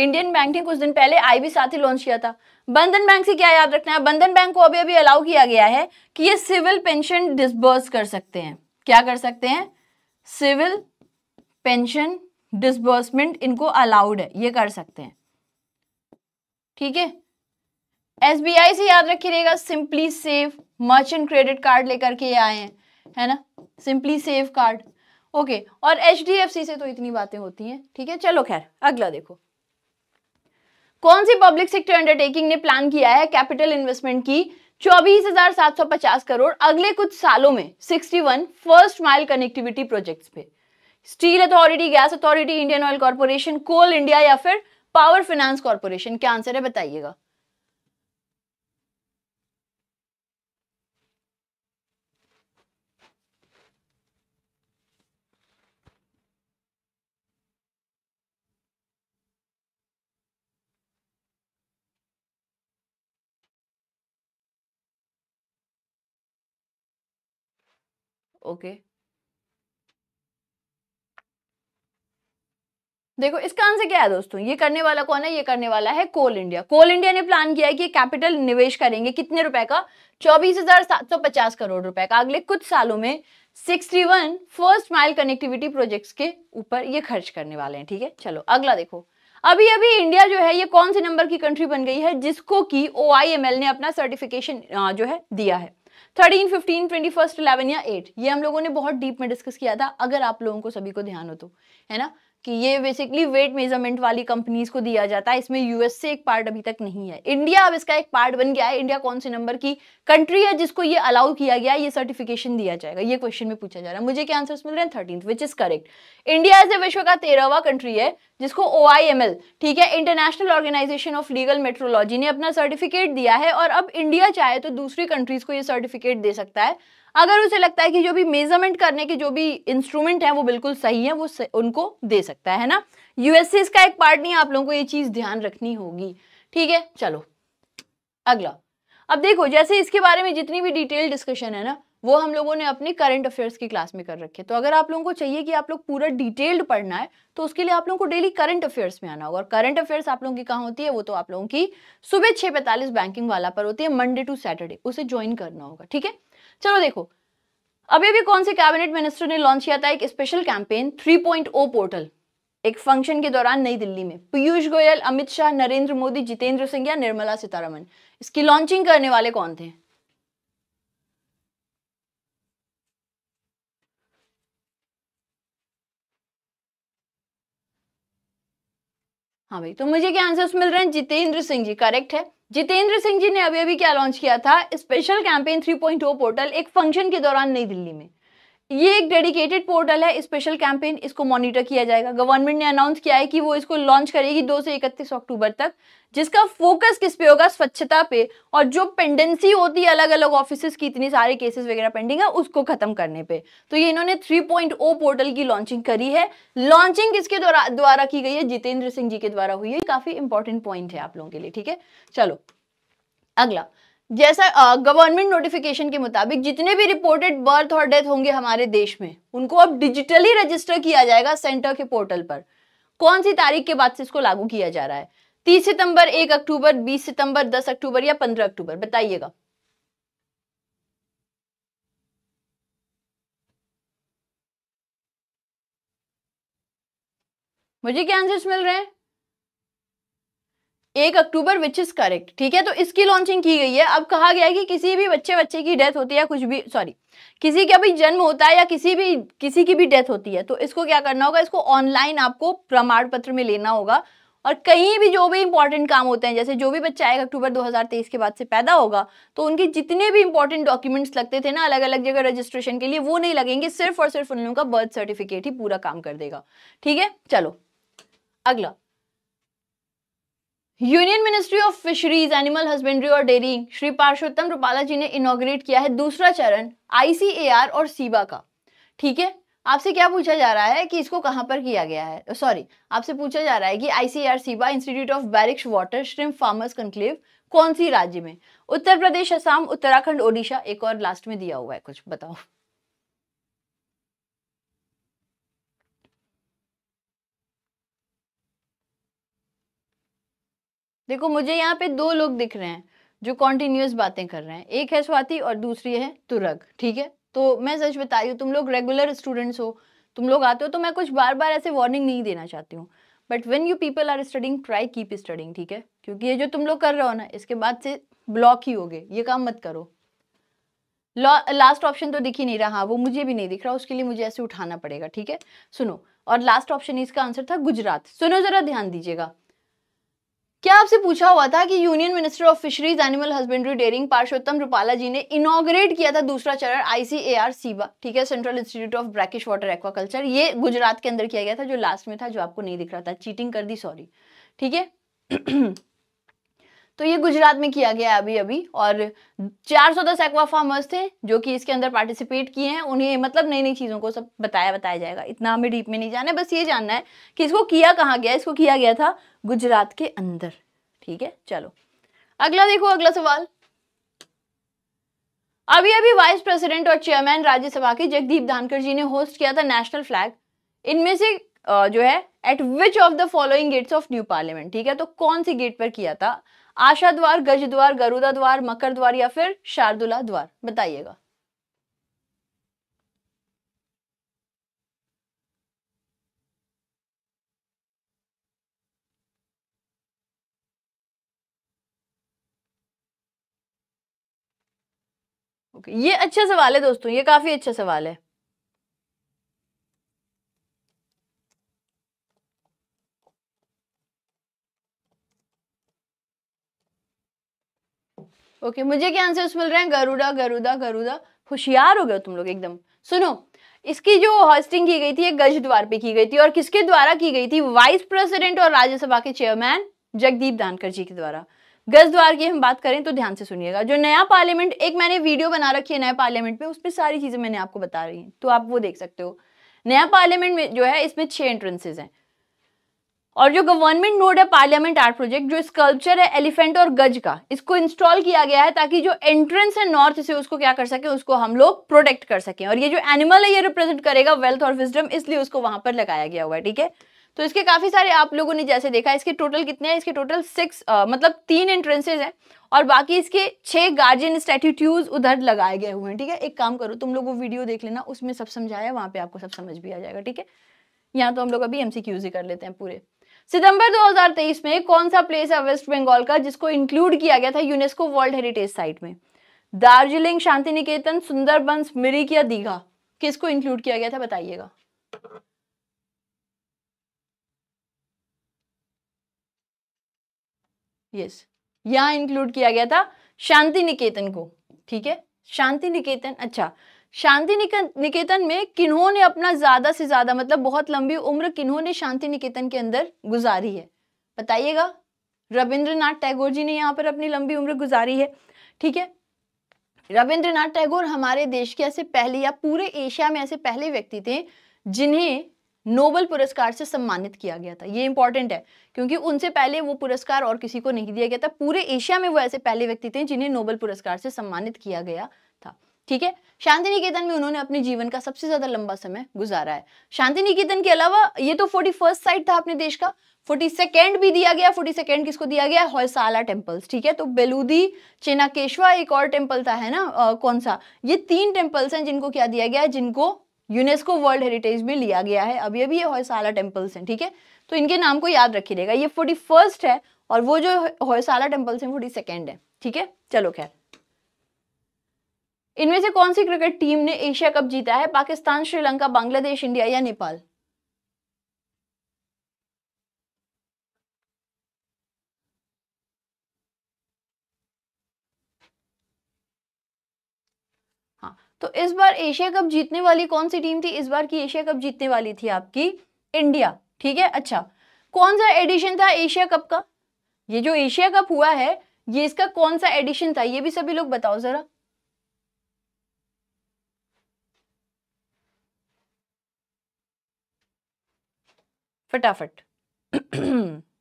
इंडियन बैंक ने कुछ दिन पहले आईबी साथी लॉन्च किया था बंधन बैंक से क्या याद रखना है बंधन बैंक को अभी अभी अलाउ किया गया है कि ये सिविल पेंशन डिसबर्स कर सकते हैं क्या कर सकते हैं सिविल पेंशन डिसबर्समेंट इनको अलाउड है ये कर सकते हैं ठीक है एस बी आई से याद रखिएगा simply save merchant credit card लेकर के आए हैं है ना सिंपली सेव कार्ड ओके और एच डी एफ सी से तो इतनी बातें होती हैं ठीक है चलो खैर अगला देखो कौन सी पब्लिक सेक्टर अंडरटेकिंग ने प्लान किया है कैपिटल इन्वेस्टमेंट की 24,750 करोड़ अगले कुछ सालों में 61 फर्स्ट माइल कनेक्टिविटी प्रोजेक्ट्स पे steel authority gas authority Indian oil corporation coal India या फिर पावर फाइनेंस कॉर्पोरेशन क्या आंसर है बताइएगा ओके देखो इसका आंसर क्या है दोस्तों ये करने वाला कौन है ये करने वाला है कोल इंडिया कोल इंडिया ने प्लान किया है कि कैपिटल निवेश करेंगे कितने रुपए का चौबीस हजार सात सौ पचास करोड़ रुपए का अगले कुछ सालों में 61 फर्स्ट माइल कनेक्टिविटी प्रोजेक्ट्स के ऊपर ये खर्च करने वाले हैं ठीक है चलो अगला देखो अभी अभी इंडिया जो है ये कौन से नंबर की कंट्री बन गई है जिसको कि ओ ने अपना सर्टिफिकेशन जो है दिया है thirteen fifteen twenty first eleven या एट ये हम लोगों ने बहुत डीप में डिस्कस किया था अगर आप लोगों को सभी को ध्यान हो तो है ना कि ये बेसिकली वेट मेजरमेंट वाली कंपनीज को दिया जाता है इसमें यूएस से एक पार्ट अभी तक नहीं है इंडिया अब इसका एक पार्ट बन गया है इंडिया कौन से नंबर की कंट्री है जिसको ये अलाउ किया गया ये सर्टिफिकेशन दिया जाएगा ये क्वेश्चन में पूछा जा रहा है मुझे क्या आंसर मिल रहे हैं thirteen which is correct India as a विश्व का तेरहवा कंट्री है जिसको ओ ठीक है international organisation of legal metrology ने अपना सर्टिफिकेट दिया है और अब इंडिया चाहे तो दूसरी कंट्रीज को ये सर्टिफिकेट दे सकता है अगर उसे लगता है कि जो भी मेजरमेंट करने के जो भी इंस्ट्रूमेंट है वो बिल्कुल सही है वो स, उनको दे सकता है ना यूएसएस का एक पार्ट नहीं आप लोगों को ये चीज ध्यान रखनी होगी ठीक है चलो अगला अब देखो जैसे इसके बारे में जितनी भी डिटेल डिस्कशन है ना वो हम लोगों ने अपनी करंट अफेयर्स की क्लास में कर रखे तो अगर आप लोगों को चाहिए कि आप लोग पूरा डिटेल्ड पढ़ना है तो उसके लिए आप लोगों को डेली करंट अफेयर्स में आना होगा और करंट अफेयर्स आप लोगों की कहाँ होती है वो तो आप लोगों की सुबह छह पैंतालीस बैंकिंग वाला पर होती है मंडे टू सैटरडे उसे ज्वाइन करना होगा ठीक है चलो देखो अभी अभी कौन से कैबिनेट मिनिस्टर ने लॉन्च किया था एक स्पेशल कैंपेन 3.0 पोर्टल एक फंक्शन के दौरान नई दिल्ली में पीयूष गोयल अमित शाह नरेंद्र मोदी जितेंद्र सिंह या निर्मला सीतारमन इसकी लॉन्चिंग करने वाले कौन थे हाँ भाई तो मुझे क्या आंसर्स मिल रहे हैं जितेंद्र सिंह जी करेक्ट है जितेंद्र सिंह जी ने अभी अभी क्या लॉन्च किया था स्पेशल कैंपेन 3.0 पोर्टल एक फंक्शन के दौरान नई दिल्ली में ये एक डेडिकेटेड पोर्टल है स्पेशल कैंपेन इसको मॉनिटर किया जाएगा गवर्नमेंट ने अनाउंस किया है कि वो इसको लॉन्च करेगी दो से इकतीस अक्टूबर तक जिसका फोकस किस पे होगा स्वच्छता पे और जो पेंडेंसी होती है अलग अलग ऑफिस की इतनी सारे केसेस वगैरह पेंडिंग है उसको खत्म करने पे तो ये इन्होंने 3.0 पोर्टल की लॉन्चिंग करी है लॉन्चिंग किसके द्वारा की गई है जितेंद्र सिंह जी के द्वारा हुई है काफी इंपॉर्टेंट पॉइंट है आप लोगों के लिए ठीक है चलो अगला जैसा गवर्नमेंट नोटिफिकेशन के मुताबिक जितने भी रिपोर्टेड बर्थ और डेथ होंगे हमारे देश में उनको अब डिजिटली रजिस्टर किया जाएगा सेंटर के पोर्टल पर कौन सी तारीख के बाद से इसको लागू किया जा रहा है तीस सितंबर एक अक्टूबर बीस सितंबर दस अक्टूबर या पंद्रह अक्टूबर बताइएगा मुझे क्या आंसर्स मिल रहे हैं एक अक्टूबर विच इज करेक्ट ठीक है तो इसकी लॉन्चिंग की गई है अब कहा गया है कि किसी भी बच्चे बच्चे की डेथ होती है कुछ भी सॉरी किसी का भी जन्म होता है या किसी भी किसी की भी डेथ होती है तो इसको क्या करना होगा इसको ऑनलाइन आपको प्रमाण पत्र में लेना होगा और कहीं भी जो भी इंपॉर्टेंट काम होते हैं जैसे जो भी बच्चा एक अक्टूबर 2023 के बाद से पैदा होगा तो उनके जितने भी इंपॉर्टेंट डॉक्यूमेंट्स लगते थे ना अलग अलग जगह रजिस्ट्रेशन के लिए वो नहीं लगेंगे सिर्फ और सिर्फ उन लोगों का बर्थ सर्टिफिकेट ही पूरा काम कर देगा ठीक है चलो अगला union ministry of fisheries animal husbandry और डेयरी श्री पार्शोत्तम रूपाला जी ने इनोग्रेट किया है दूसरा चरण आईसीएआर और सीबा का ठीक है आपसे क्या पूछा जा रहा है कि इसको कहां पर किया गया है सॉरी आपसे पूछा जा रहा है कि ICR CIBA institute of brackish water shrimp farmers conclave कौन सी राज्य में उत्तर प्रदेश असम उत्तराखंड ओडिशा एक और लास्ट में दिया हुआ है कुछ बताओ देखो मुझे यहाँ पे दो लोग दिख रहे हैं जो कॉन्टिन्यूस बातें कर रहे हैं एक है स्वाति और दूसरी है तुरग ठीक है तो मैं सच बता रही हूँ तुम लोग रेगुलर स्टूडेंट्स हो तुम लोग आते हो तो मैं कुछ बार बार ऐसे वार्निंग नहीं देना चाहती हूँ but when you people are studying try keep studying ठीक है क्योंकि ये जो तुम लोग कर रहे हो ना इसके बाद से ब्लॉक ही हो गए ये काम मत करो लास्ट ऑप्शन तो दिख ही नहीं रहा हाँ वो मुझे भी नहीं दिख रहा उसके लिए मुझे ऐसे उठाना पड़ेगा ठीक है सुनो और लास्ट ऑप्शन इसका आंसर था गुजरात सुनो जरा ध्यान दीजिएगा क्या आपसे पूछा हुआ था कि union minister of fisheries animal husbandry dairying Parshottam Rupala ji ने इनोग्रेट किया था दूसरा चरण आईसीएआर सीवा ठीक है central institute of brackish water aquaculture ये गुजरात के अंदर किया गया था जो लास्ट में था जो आपको नहीं दिख रहा था चीटिंग कर दी सॉरी ठीक है तो ये गुजरात में किया गया अभी अभी और 410 एक्वा फार्मर्स थे जो कि इसके अंदर पार्टिसिपेट किए हैं उन्हें मतलब नई नई चीज़ों को सब बताया बताया जाएगा इतना हमें डीप में नहीं जाना है बस ये जानना है कि इसको किया कहाँ गया इसको किया गया था गुजरात के अंदर ठीक है चलो अगला देखो अगला सवाल अभी अभी वाइस प्रेसिडेंट और चेयरमैन राज्यसभा के जगदीप धानकर जी ने होस्ट किया था नेशनल फ्लैग इनमें से जो है at which of the following gates of new parliament ठीक है तो कौन सी गेट पर किया था आशा द्वार गज द्वार गरुदा द्वार मकर द्वार या फिर शार्दुला द्वार बताइएगा ओके ये अच्छा सवाल है दोस्तों ये काफी अच्छा सवाल है ओके okay, मुझे क्या आंसर्स मिल रहे हैं गरुड़ा गरुड़ा गरुड़ा होशियार हो गए तुम लोग एकदम सुनो इसकी जो हॉस्टिंग की गई थी ये गज द्वार पे की गई थी और किसके द्वारा की गई थी वाइस प्रेसिडेंट और राज्यसभा के चेयरमैन जगदीप धानकर जी के द्वारा गज द्वार की हम बात करें तो ध्यान से सुनिएगा जो नया पार्लियामेंट एक मैंने वीडियो बना रखी है नया पार्लियामेंट में उसमें सारी चीज़ें मैंने आपको बता रही हैं तो आप वो देख सकते हो नया पार्लियामेंट में जो है इसमें छह एंट्रेंसेज हैं और जो गवर्नमेंट नोड है पार्लियामेंट आर्ट प्रोजेक्ट जो स्कल्पचर है एलिफेंट और गज का इसको इंस्टॉल किया गया है ताकि जो एंट्रेंस है नॉर्थ से उसको क्या कर सके उसको हम लोग प्रोटेक्ट कर सकें और ये जो एनिमल है ये रिप्रेजेंट करेगा वेल्थ और विजडम इसलिए उसको वहां पर लगाया गया हुआ है ठीक है तो इसके काफ़ी सारे आप लोगों ने जैसे देखा इसके टोटल कितने हैं इसके टोटल सिक्स मतलब तीन एंट्रेंसेज हैं और बाकी इसके छह गार्जियन स्टैट्यूट्यूज उधर लगाए गए हुए हैं ठीक है एक काम करो तुम लोग वो वीडियो देख लेना उसमें सब समझाया वहां पर आपको सब समझ भी आ जाएगा ठीक है यहाँ तो हम लोग अभी एम ही कर लेते हैं पूरे सितंबर 2023 में कौन सा प्लेस है वेस्ट बंगाल का जिसको इंक्लूड किया गया था यूनेस्को वर्ल्ड हेरिटेज साइट में दार्जिलिंग शांति निकेतन सुंदरबंस मिरिक या दीघा किसको इंक्लूड किया गया था बताइएगा यस यहां इंक्लूड किया गया था शांति निकेतन को ठीक है शांति निकेतन अच्छा शांति निकेतन में किन्हों ने अपना ज़्यादा से ज़्यादा मतलब बहुत लंबी उम्र किन्हों ने शांति निकेतन के अंदर गुजारी है बताइएगा रविंद्रनाथ टैगोर जी ने यहाँ पर अपनी लंबी उम्र गुजारी है ठीक है रविंद्रनाथ टैगोर हमारे देश के ऐसे पहले या पूरे एशिया में ऐसे पहले व्यक्ति थे जिन्हें नोबल पुरस्कार से सम्मानित किया गया था ये इंपॉर्टेंट है क्योंकि उनसे पहले वो पुरस्कार और किसी को नहीं दिया गया था पूरे एशिया में वो ऐसे पहले व्यक्ति थे जिन्हें नोबल पुरस्कार से सम्मानित किया गया था ठीक है शांति निकेतन में उन्होंने अपने जीवन का सबसे ज्यादा लंबा समय गुजारा है शांति निकेतन के अलावा ये तो फोर्टी फर्स्ट साइट था अपने देश का फोर्टी सेकेंड भी दिया गया फोर्टी सेकेंड किसको दिया गया हौसाला टेम्पल्स ठीक है तो बेलूदी चेनाकेशवा एक और टेम्पल था है ना आ, कौन सा ये तीन टेम्पल्स हैं जिनको क्या दिया गया है जिनको यूनेस्को वर्ल्ड हेरिटेज में लिया गया है अभी ये ये हौसाला टेम्पल्स हैं ठीक है तो इनके नाम को याद रखिएगा ये फोर्टी फर्स्ट है और वो जो हौसाला टेम्पल्स हैं फोर्टी सेकेंड है ठीक है चलो खैर इनमें से कौन सी क्रिकेट टीम ने एशिया कप जीता है पाकिस्तान श्रीलंका बांग्लादेश इंडिया या नेपाल तो इस बार एशिया कप जीतने वाली कौन सी टीम थी इस बार की एशिया कप जीतने वाली थी आपकी इंडिया ठीक है अच्छा कौन सा एडिशन था एशिया कप का ये जो एशिया कप हुआ है ये इसका कौन सा एडिशन था ये भी सभी लोग बताओ जरा फटाफट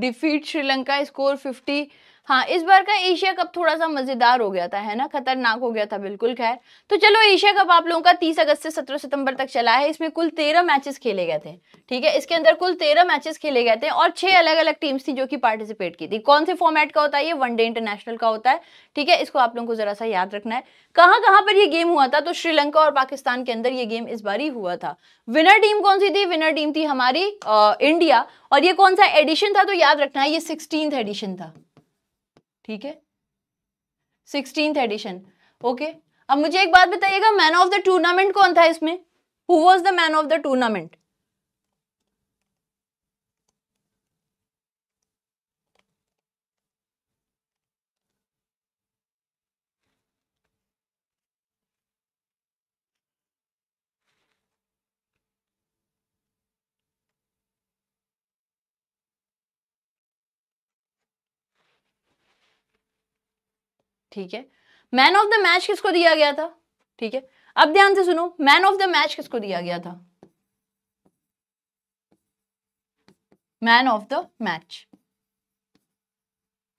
डिफीट श्रीलंका स्कोर फिफ्टी हाँ इस बार का एशिया कप थोड़ा सा मजेदार हो गया था है ना खतरनाक हो गया था बिल्कुल खैर तो चलो एशिया कप आप लोगों का तीस अगस्त से सत्रह सितंबर तक चला है इसमें कुल तेरह मैचेस खेले गए थे ठीक है इसके अंदर कुल तेरह मैचेस खेले गए थे और छह अलग अलग टीम्स थी जो कि पार्टिसिपेट की थी कौन से फॉर्मेट का होता है ये वनडे इंटरनेशनल का होता है ठीक है इसको आप लोगों को जरा सा याद रखना है कहाँ कहाँ पर यह गेम हुआ था तो श्रीलंका और पाकिस्तान के अंदर ये गेम इस बार ही हुआ था विनर टीम कौन सी थी विनर टीम थी हमारी इंडिया और ये कौन सा एडिशन था तो याद रखना है ये सिक्सटीन एडिशन था ठीक है सिक्सटीन एडिशन ओके अब मुझे एक बात बताइएगा मैन ऑफ द टूर्नामेंट कौन था इसमें who was the man of the tournament ठीक है मैन ऑफ द मैच किसको दिया गया था ठीक है अब ध्यान से सुनो मैन ऑफ द मैच किसको दिया गया था मैन ऑफ द मैच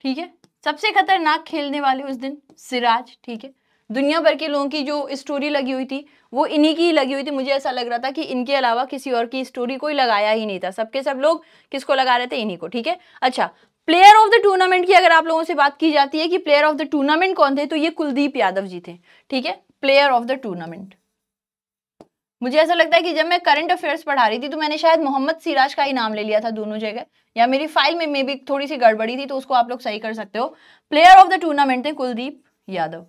ठीक है सबसे खतरनाक खेलने वाले उस दिन सिराज ठीक है दुनिया भर के लोगों की जो स्टोरी लगी हुई थी वो इन्हीं की ही लगी हुई थी मुझे ऐसा लग रहा था कि इनके अलावा किसी और की स्टोरी कोई लगाया ही नहीं था सबके सब लोग किसको लगा रहे थे इन्हीं को ठीक है अच्छा प्लेयर ऑफ द टूर्नामेंट की अगर आप लोगों से बात की जाती है कि प्लेयर ऑफ द टूर्नामेंट कौन थे तो ये कुलदीप यादव जी थे ठीक है प्लेयर ऑफ द टूर्नामेंट मुझे ऐसा लगता है कि जब मैं करंट अफेयर्स पढ़ा रही थी तो मैंने शायद मोहम्मद सिराज का ही नाम ले लिया था दोनों जगह या मेरी फाइल में मे भी थोड़ी सी गड़बड़ी थी तो उसको आप लोग सही कर सकते हो प्लेयर ऑफ द टूर्नामेंट थे कुलदीप यादव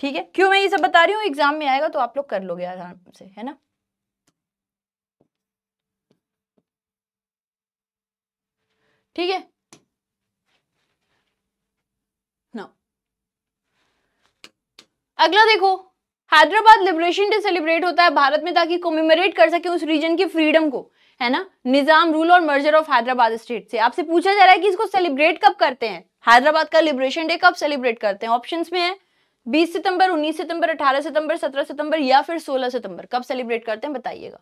ठीक है क्यों मैं ये सब बता रही हूँ एग्जाम में आएगा तो आप लोग कर लोगे आराम से है ना ठीक है ना अगला देखो हैदराबाद लिबरेशन डे सेलिब्रेट होता है भारत में ताकि कॉमेमोरेट कर सके उस रीजन की फ्रीडम को है ना निजाम रूल और मर्जर ऑफ हैदराबाद स्टेट से आपसे पूछा जा रहा है कि इसको सेलिब्रेट कब करते हैं हैदराबाद का लिबरेशन डे कब सेलिब्रेट करते हैं ऑप्शंस में है 20 सितंबर 19 सितंबर 18 सितंबर 17 सितंबर या फिर 16 सितंबर कब सेलिब्रेट करते हैं बताइएगा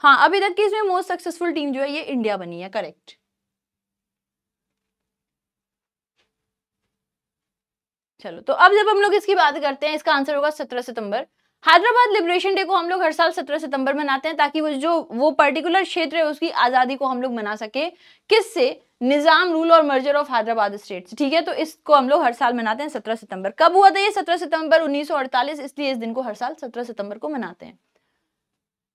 हाँ अभी तक की इसमें मोस्ट सक्सेसफुल टीम जो है ये इंडिया बनी है करेक्ट चलो तो अब जब हम लोग इसकी बात करते हैं इसका आंसर होगा सत्रह सितंबर हैदराबाद लिबरेशन डे को हम लोग हर साल 17 सितंबर मनाते हैं ताकि वो जो वो पर्टिकुलर क्षेत्र है उसकी आज़ादी को हम लोग मना सके किससे निज़ाम रूल और मर्जर ऑफ हैदराबाद स्टेट ठीक है तो इसको हम लोग हर साल मनाते हैं 17 सितंबर कब हुआ था ये 17 सितंबर 1948 इसलिए इस दिन को हर साल 17 सितंबर को मनाते हैं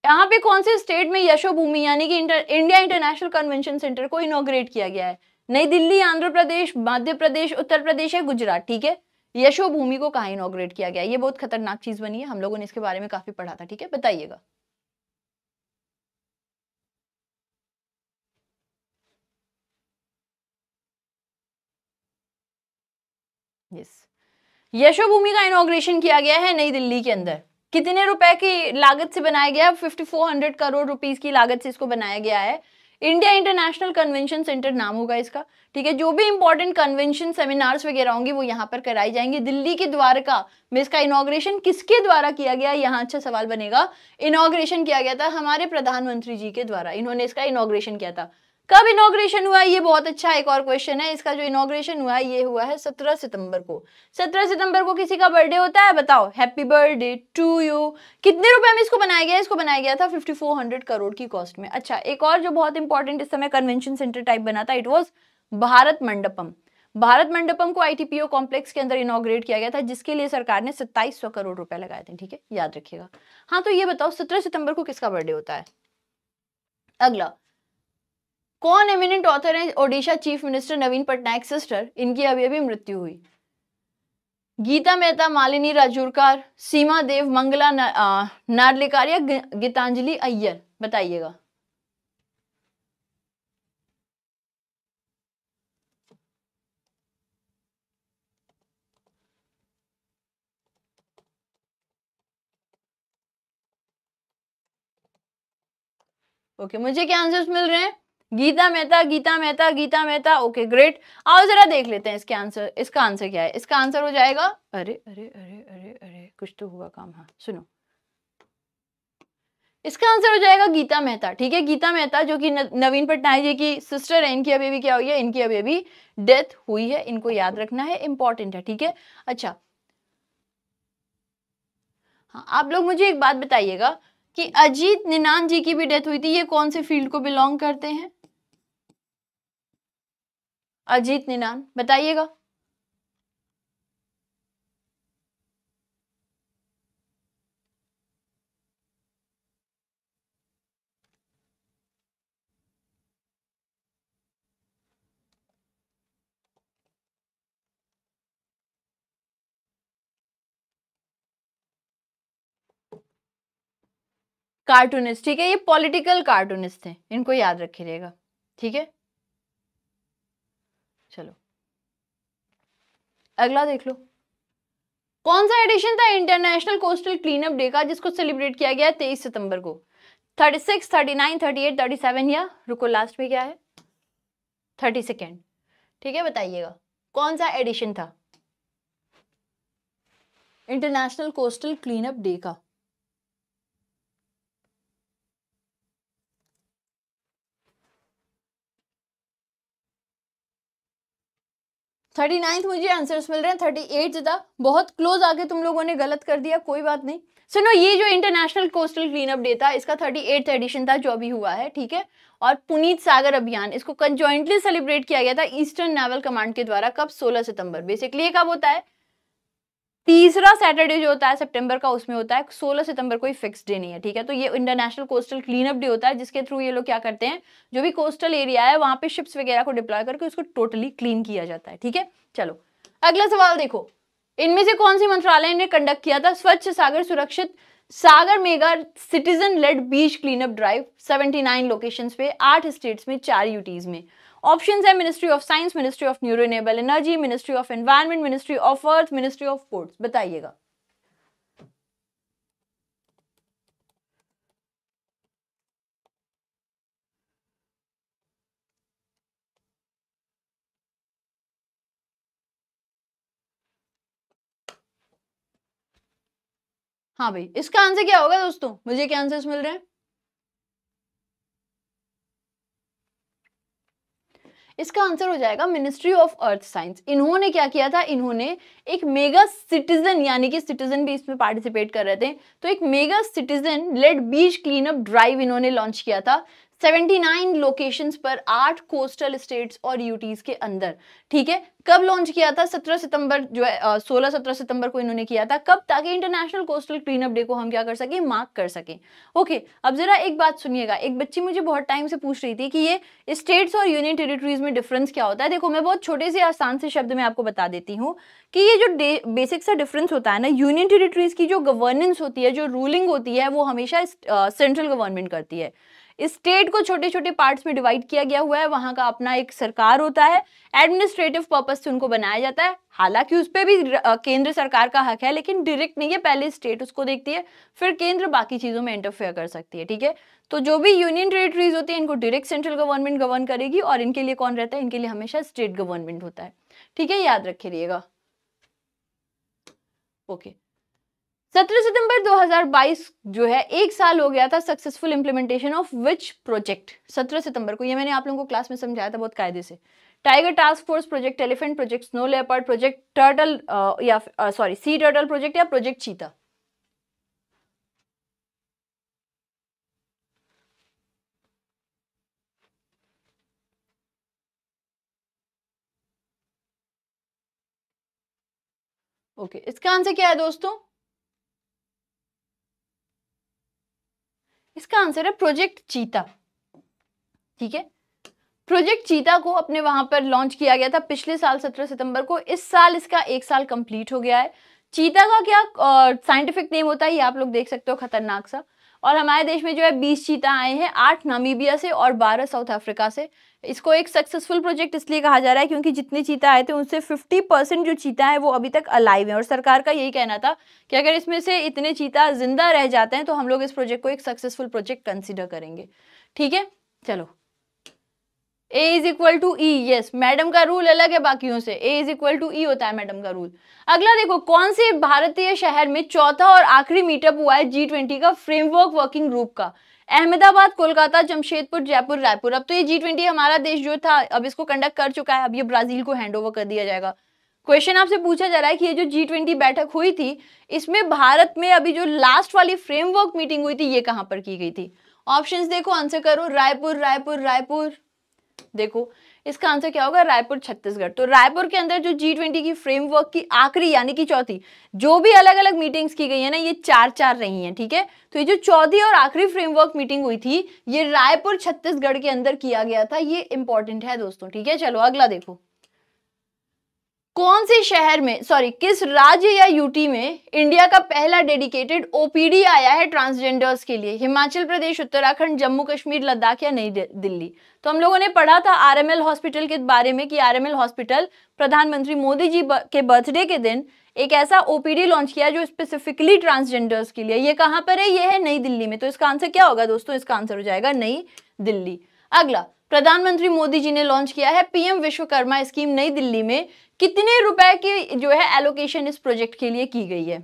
यहाँ पे कौन से स्टेट में यशोभूमि यानी कि inter, India international convention centre को इनोग्रेट किया गया है नई दिल्ली आंध्र प्रदेश मध्य प्रदेश उत्तर प्रदेश है गुजरात ठीक है यशोभूमि को कहा इनोग्रेट किया गया ये बहुत खतरनाक चीज बनी है हम लोगों ने इसके बारे में काफी पढ़ा था ठीक है बताइएगा यशो यशोभूमि का इनोग्रेशन किया गया है नई दिल्ली के अंदर कितने रुपए की लागत से बनाया गया है 5400 करोड़ रुपीज की लागत से इसको बनाया गया है इंडिया इंटरनेशनल कन्वेंशन सेंटर नाम होगा इसका ठीक है जो भी इंपॉर्टेंट कन्वेंशन सेमिनार्स वगैरह होंगे वो यहाँ पर कराई जाएंगे दिल्ली के द्वारका में इसका इनाग्रेशन किसके द्वारा किया गया यहाँ अच्छा सवाल बनेगा इनाग्रेशन किया गया था हमारे प्रधानमंत्री जी के द्वारा इन्होंने इसका इनाग्रेशन किया था कब इनोग्रेशन हुआ ये बहुत अच्छा एक और क्वेश्चन है इसका जो इनोग्रेशन हुआ ये हुआ है सत्रह सितंबर को सत्रह सितंबर को किसी का बर्थडे होता है बताओ हैप्पी बर्थडे टू यू कितने रुपए में इसको बनाया गया इसको बनाया गया था 5400 करोड़ की कॉस्ट में अच्छा एक और जो बहुत इंपॉर्टेंट इस समय कन्वेंशन सेंटर टाइप बना था इट वॉज भारत मंडपम भारत मंडपम को आईटीपीओ कॉम्प्लेक्स के अंदर इनोग्रेट किया गया था जिसके लिए सरकार ने सत्ताईस करोड़ रुपए लगाए थे ठीक है याद रखिएगा हाँ तो ये बताओ सत्रह सितंबर को किसका बर्थडे होता है अगला कौन एमिनेंट ऑथर हैं Odisha chief minister Naveen Patnaik sister इनकी अभी अभी मृत्यु हुई गीता मेहता मालिनी राजूरकार सीमा देव मंगला नारलिकार या गीतांजलि अय्यर बताइएगा ओके okay, मुझे क्या आंसर्स मिल रहे हैं गीता मेहता गीता मेहता गीता मेहता ओके ग्रेट आओ जरा देख लेते हैं इसके आंसर इसका आंसर क्या है इसका आंसर हो जाएगा अरे अरे अरे अरे अरे कुछ तो हुआ काम हाँ सुनो इसका आंसर हो जाएगा गीता मेहता ठीक है गीता मेहता जो कि नवीन पटनायक जी की सिस्टर है इनकी अभी भी क्या हुई है इनकी अभी अभी डेथ हुई है इनको याद रखना है इंपॉर्टेंट है ठीक है अच्छा हाँ आप लोग मुझे एक बात बताइएगा कि अजीत निनान जी की भी डेथ हुई थी ये कौन से फील्ड को बिलोंग करते हैं अजीत निनान बताइएगा कार्टूनिस्ट ठीक है ये पॉलिटिकल कार्टूनिस्ट थे इनको याद रखिएगा ठीक है अगला देख लो कौन सा एडिशन था इंटरनेशनल कोस्टल क्लीनअप डे का जिसको सेलिब्रेट किया गया तेईस सितंबर को thirty six thirty nine thirty eight thirty seven या रुको लास्ट में क्या है थर्टी सेकेंड ठीक है बताइएगा कौन सा एडिशन था इंटरनेशनल कोस्टल क्लीनअप डे का थर्टी नाइन्थ मुझे आंसर्स मिल रहे हैं थर्टी एट था बहुत क्लोज आके तुम लोगों ने गलत कर दिया कोई बात नहीं सुनो ये जो इंटरनेशनल कोस्टल क्लीनअप डे था इसका थर्टी एट्थ एडिशन था जो अभी हुआ है ठीक है और पुनीत सागर अभियान इसको कंजॉइंटली सेलिब्रेट किया गया था ईस्टर्न नेवल कमांड के द्वारा कब सोलह सितंबर बेसिकली ये कब होता है तीसरा सैटरडे जो होता है सितंबर का उसमें होता है 16 सितंबर को फिक्स डे नहीं है ठीक है तो ये इंटरनेशनल कोस्टल क्लीनअप डे होता है जिसके थ्रू ये लोग क्या करते हैं जो भी कोस्टल एरिया है वहां पे शिप्स वगैरह को डिप्लॉय करके उसको टोटली क्लीन किया जाता है ठीक है चलो अगला सवाल देखो इनमें से कौन सी मंत्रालय ने कंडक्ट किया था Swachh Sagar Surakshit Sagar mega citizen led beach cleanup drive seventy locations पे आठ स्टेट्स में चार यूटीज में ऑप्शन है ministry of science ministry of renewable energy ministry of environment ministry of earth ministry of ports बताइएगा हाँ भाई इसका आंसर क्या होगा दोस्तों मुझे क्या आंसर्स मिल रहे हैं इसका आंसर हो जाएगा मिनिस्ट्री ऑफ अर्थ साइंस इन्होंने क्या किया था इन्होंने एक मेगा सिटीजन यानी कि सिटीजन भी इसमें पार्टिसिपेट कर रहे थे तो एक mega citizen led beach clean up drive इन्होंने लॉन्च किया था 79 लोकेशंस पर आठ कोस्टल स्टेट्स और यूटीज के अंदर ठीक है कब लॉन्च किया था 17 सितंबर जो है सोलह सत्रह सितंबर को इन्होंने किया था कब ताकि इंटरनेशनल कोस्टल क्लीनअप डे को हम क्या कर सकें मार्क कर सकें ओके अब जरा एक बात सुनिएगा एक बच्ची मुझे बहुत टाइम से पूछ रही थी कि ये स्टेट्स और यूनियन टेरिटरीज में डिफरेंस क्या होता है देखो मैं बहुत छोटे से आसान से शब्द में आपको बता देती हूँ कि ये जो बेसिक सा डिफरेंस होता है ना यूनियन टेरिटरीज की जो गवर्नेंस होती है जो रूलिंग होती है वो हमेशा सेंट्रल गवर्नमेंट करती है स्टेट को छोटे छोटे पार्ट्स में डिवाइड किया गया हुआ है वहां का अपना एक सरकार होता है एडमिनिस्ट्रेटिव पर्पज से उनको बनाया जाता है हालांकि उस पर भी केंद्र सरकार का हक है लेकिन डायरेक्ट नहीं है पहले स्टेट उसको देखती है फिर केंद्र बाकी चीज़ों में इंटरफेयर कर सकती है ठीक है तो जो भी यूनियन टेरेटरीज होती है इनको डायरेक्ट सेंट्रल गवर्नमेंट गवर्न करेगी और इनके लिए कौन रहता है इनके लिए हमेशा स्टेट गवर्नमेंट होता है ठीक है याद रखिएगा ओके okay. सत्रह सितंबर 2022 जो है एक साल हो गया था successful implementation of which project सत्रह सितंबर को ये मैंने आप लोगों को क्लास में समझाया था बहुत कायदे से tiger task force project elephant project snow leopard project turtle या सॉरी सी टर्टल प्रोजेक्ट या प्रोजेक्ट चीता ओके okay, इसका आंसर क्या है दोस्तों इसका आंसर है प्रोजेक्ट चीता ठीक है प्रोजेक्ट चीता को अपने वहां पर लॉन्च किया गया था पिछले साल 17 सितंबर को इस साल इसका एक साल कंप्लीट हो गया है चीता का क्या साइंटिफिक नेम होता है ये आप लोग देख सकते हो खतरनाक सा और हमारे देश में जो है बीस चीता आए हैं आठ नामीबिया से और बारह साउथ अफ्रीका से इसको एक सक्सेसफुल प्रोजेक्ट इसलिए कहा जा रहा है क्योंकि जितने चीता आए थे उनसे 50 परसेंट जो चीता है वो अभी तक अलाइव है और सरकार का यही कहना था कि अगर इसमें से इतने चीता जिंदा रह जाते हैं तो हम लोग इस प्रोजेक्ट को एक सक्सेसफुल प्रोजेक्ट कंसिडर करेंगे ठीक है चलो A is equal to E yes madam का रूल अलग है बाकियों से A is equal to E होता है मैडम का रूल अगला देखो कौन से भारतीय शहर में चौथा और आखिरी मीटअप हुआ है जी ट्वेंटी का फ्रेमवर्क वर्किंग ग्रुप का अहमदाबाद कोलकाता जमशेदपुर जयपुर रायपुर अब तो ये जी ट्वेंटी हमारा देश जो था अब इसको कंडक्ट कर चुका है अब ये ब्राजील को हैंड ओवर कर दिया जाएगा क्वेश्चन आपसे पूछा जा रहा है कि ये जो जी ट्वेंटी बैठक हुई थी इसमें भारत में अभी जो लास्ट वाली फ्रेमवर्क मीटिंग हुई थी ये कहाँ पर की गई थी ऑप्शंस देखो आंसर करो रायपुर रायपुर रायपुर देखो इसका आंसर क्या होगा रायपुर छत्तीसगढ़ तो रायपुर के अंदर जो जी ट्वेंटी की फ्रेमवर्क की आखिरी यानी कि चौथी जो भी अलग अलग मीटिंग्स की गई है ना ये चार चार रही हैं ठीक है तो ये जो चौथी और आखिरी फ्रेमवर्क मीटिंग हुई थी ये रायपुर छत्तीसगढ़ के अंदर किया गया था ये इंपॉर्टेंट है दोस्तों ठीक है चलो अगला देखो कौन से शहर में सॉरी किस राज्य या यूटी में इंडिया का पहला डेडिकेटेड ओपीडी आया है ट्रांसजेंडर्स के लिए हिमाचल प्रदेश उत्तराखंड जम्मू कश्मीर लद्दाख या नई दिल्ली तो हम लोगों ने पढ़ा था आरएमएल हॉस्पिटल के बारे में कि आरएमएल हॉस्पिटल प्रधानमंत्री मोदी जी के बर्थडे के दिन एक ऐसा ओपीडी लॉन्च किया जो स्पेसिफिकली ट्रांसजेंडर्स के लिए ये कहाँ पर है ये है नई दिल्ली में तो इसका आंसर क्या होगा दोस्तों इसका आंसर हो जाएगा नई दिल्ली अगला प्रधानमंत्री मोदी जी ने लॉन्च किया है पीएम विश्वकर्मा स्कीम नई दिल्ली में कितने रुपए की जो है एलोकेशन इस प्रोजेक्ट के लिए की गई है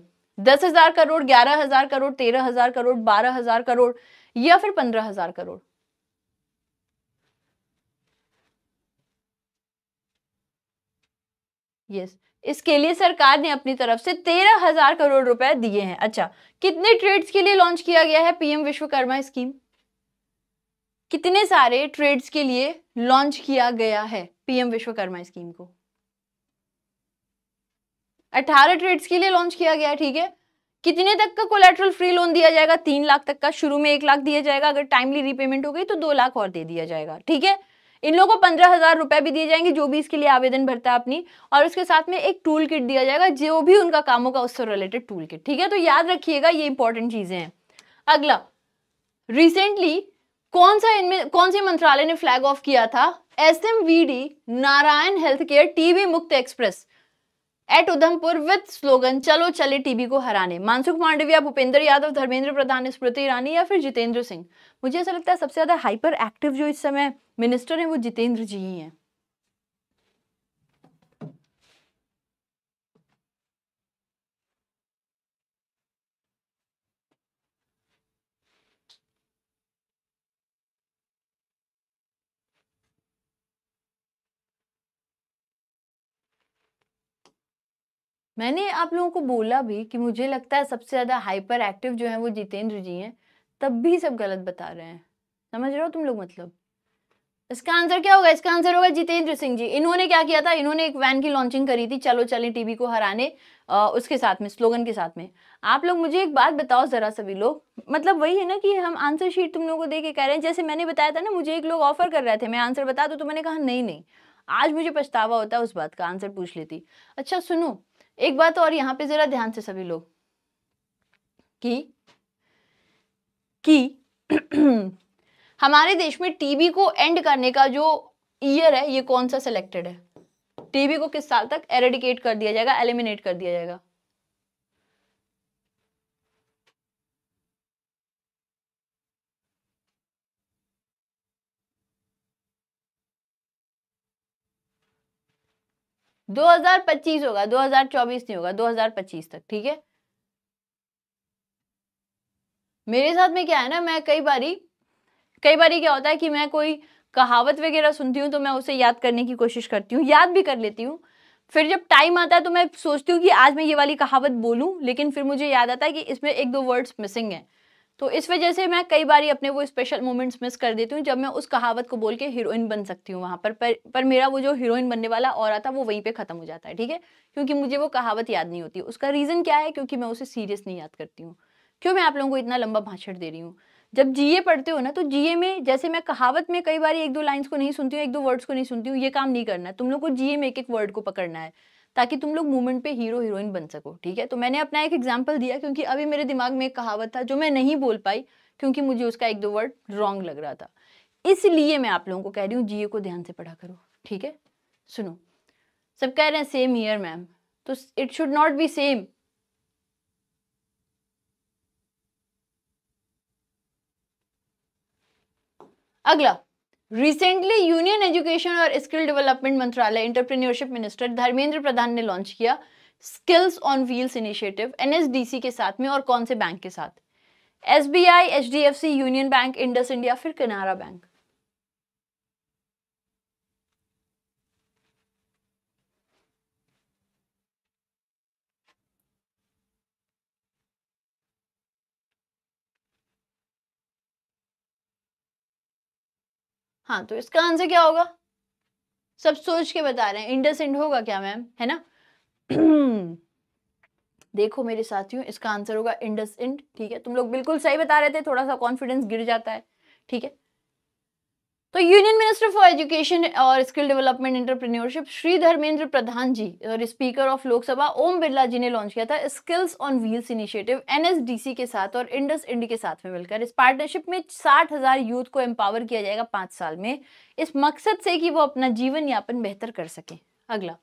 दस हजार करोड़ ग्यारह हजार करोड़ तेरह हजार करोड़ बारह हजार करोड़ या फिर पंद्रह हजार करोड़ यस इसके लिए सरकार ने अपनी तरफ से तेरह हजार करोड़ रुपए दिए हैं अच्छा कितने ट्रेड्स के लिए लॉन्च किया गया है पीएम विश्वकर्मा स्कीम कितने सारे ट्रेड्स के लिए लॉन्च किया गया है पीएम विश्वकर्मा स्कीम को अठारह ट्रेड्स के लिए लॉन्च किया गया ठीक है कितने तक का कोलेट्रल फ्री लोन दिया जाएगा तीन लाख तक का शुरू में एक लाख दिया जाएगा अगर टाइमली रीपेमेंट हो गई तो दो लाख और दे दिया जाएगा ठीक है इन लोगों को पंद्रह हज़ार रुपये भी दिए जाएंगे जो भी इसके लिए आवेदन भरता है अपनी और उसके साथ में एक टूल किट दिया जाएगा जो भी उनका काम होगा उससे रिलेटेड टूल किट ठीक है तो याद रखिएगा ये इंपॉर्टेंट चीज़ें हैं अगला रिसेंटली कौन सा इनमें कौन से मंत्रालय ने फ्लैग ऑफ किया था S M V D Narayan health care TB मुक्त express at Udhampur with slogan चलो चले टीबी को हराने मानसुख मांडविया भूपेंद्र यादव धर्मेंद्र प्रधान स्मृति ईरानी या फिर जितेंद्र सिंह मुझे ऐसा लगता है सबसे ज़्यादा हाइपर एक्टिव जो इस समय मिनिस्टर हैं वो जितेंद्र जी ही हैं मैंने आप लोगों को बोला भी कि मुझे लगता है सबसे ज़्यादा हाइपर एक्टिव जो है वो जितेंद्र जी हैं तब भी सब गलत बता रहे हैं समझ रहे हो तुम लोग मतलब इसका आंसर क्या होगा इसका आंसर होगा जितेंद्र सिंह जी इन्होंने क्या किया था इन्होंने एक वैन की लॉन्चिंग करी थी चलो चले टीवी को हराने आ, उसके साथ में स्लोगन के साथ में आप लोग मुझे एक बात बताओ जरा सभी लोग मतलब वही है ना कि हम आंसर शीट तुम लोगों को दे के कह रहे हैं जैसे मैंने बताया था ना मुझे एक लोग ऑफर कर रहे थे मैं आंसर बता दू तो मैंने कहा नहीं नहीं आज मुझे पछतावा होता है उस बात का आंसर पूछ लेती अच्छा सुनो एक बात और यहां पे जरा ध्यान से सभी लोग कि कि हमारे देश में टीबी को एंड करने का जो ईयर है ये कौन सा सिलेक्टेड है टीबी को किस साल तक एरेडिकेट कर दिया जाएगा एलिमिनेट कर दिया जाएगा 2025 होगा 2024 नहीं होगा 2025 तक ठीक है मेरे साथ में क्या है ना मैं कई बारी कई बारी क्या होता है कि मैं कोई कहावत वगैरह सुनती हूँ तो मैं उसे याद करने की कोशिश करती हूँ याद भी कर लेती हूँ फिर जब टाइम आता है तो मैं सोचती हूँ कि आज मैं ये वाली कहावत बोलूँ लेकिन फिर मुझे याद आता है कि इसमें एक दो वर्ड्स मिसिंग हैं तो इस वजह से मैं कई बार अपने वो स्पेशल मोमेंट्स मिस कर देती हूँ जब मैं उस कहावत को बोल के हीरोइन बन सकती हूँ वहाँ पर, पर पर मेरा वो जो हीरोइन बनने वाला और आता वो वहीं पर ख़त्म हो जाता है ठीक है क्योंकि मुझे वो कहावत याद नहीं होती उसका रीज़न क्या है क्योंकि मैं उसे सीरियस नहीं याद करती हूँ क्यों मैं आप लोगों को इतना लंबा भाषण दे रही हूँ जब जीए पढ़ते हो ना तो जीए में जैसे मैं कहावत में कई बार एक दो लाइन्स को नहीं सुनती हूँ एक दो वर्ड्स को नहीं सुनती हूँ ये काम नहीं करना है तुम लोग को जीए में एक एक वर्ड को पकड़ना है ताकि तुम लोग मूवमेंट पे हीरो हीरोइन बन सको ठीक है तो मैंने अपना एक एग्जाम्पल दिया क्योंकि अभी मेरे दिमाग में एक कहावत था जो मैं नहीं बोल पाई क्योंकि मुझे उसका एक दो वर्ड रॉन्ग लग रहा था इसलिए मैं आप लोगों को कह रही हूँ जीए को ध्यान से पढ़ा करो ठीक है सुनो सब कह रहे हैं सेम ईयर मैम तो it should not be same अगला रिसेंटली यूनियन एजुकेशन और स्किल डेवलपमेंट मंत्रालय इंटरप्रीनियरशिप मिनिस्टर धर्मेंद्र प्रधान ने लॉन्च किया skills on wheels initiative NSDC के साथ में और कौन से बैंक के साथ SBI HDFC union bank indus India फिर कनारा बैंक हाँ तो इसका आंसर क्या होगा सब सोच के बता रहे हैं इंडस इंड होगा क्या मैम है ना देखो मेरे साथियों इसका आंसर होगा इंडस इंड ठीक है तुम लोग बिल्कुल सही बता रहे थे थोड़ा सा कॉन्फिडेंस गिर जाता है ठीक है तो यूनियन मिनिस्टर फॉर एजुकेशन और skill development entrepreneurship Shri Dharmendra Pradhan ji और स्पीकर ऑफ लोकसभा ओम बिरला जी ने लॉन्च किया था skills on wheels initiative NSDC के साथ और इंडस इंड के साथ में मिलकर इस पार्टनरशिप में साठ हजार यूथ को एम्पावर किया जाएगा पांच साल में इस मकसद से कि वो अपना जीवन यापन बेहतर कर सके अगला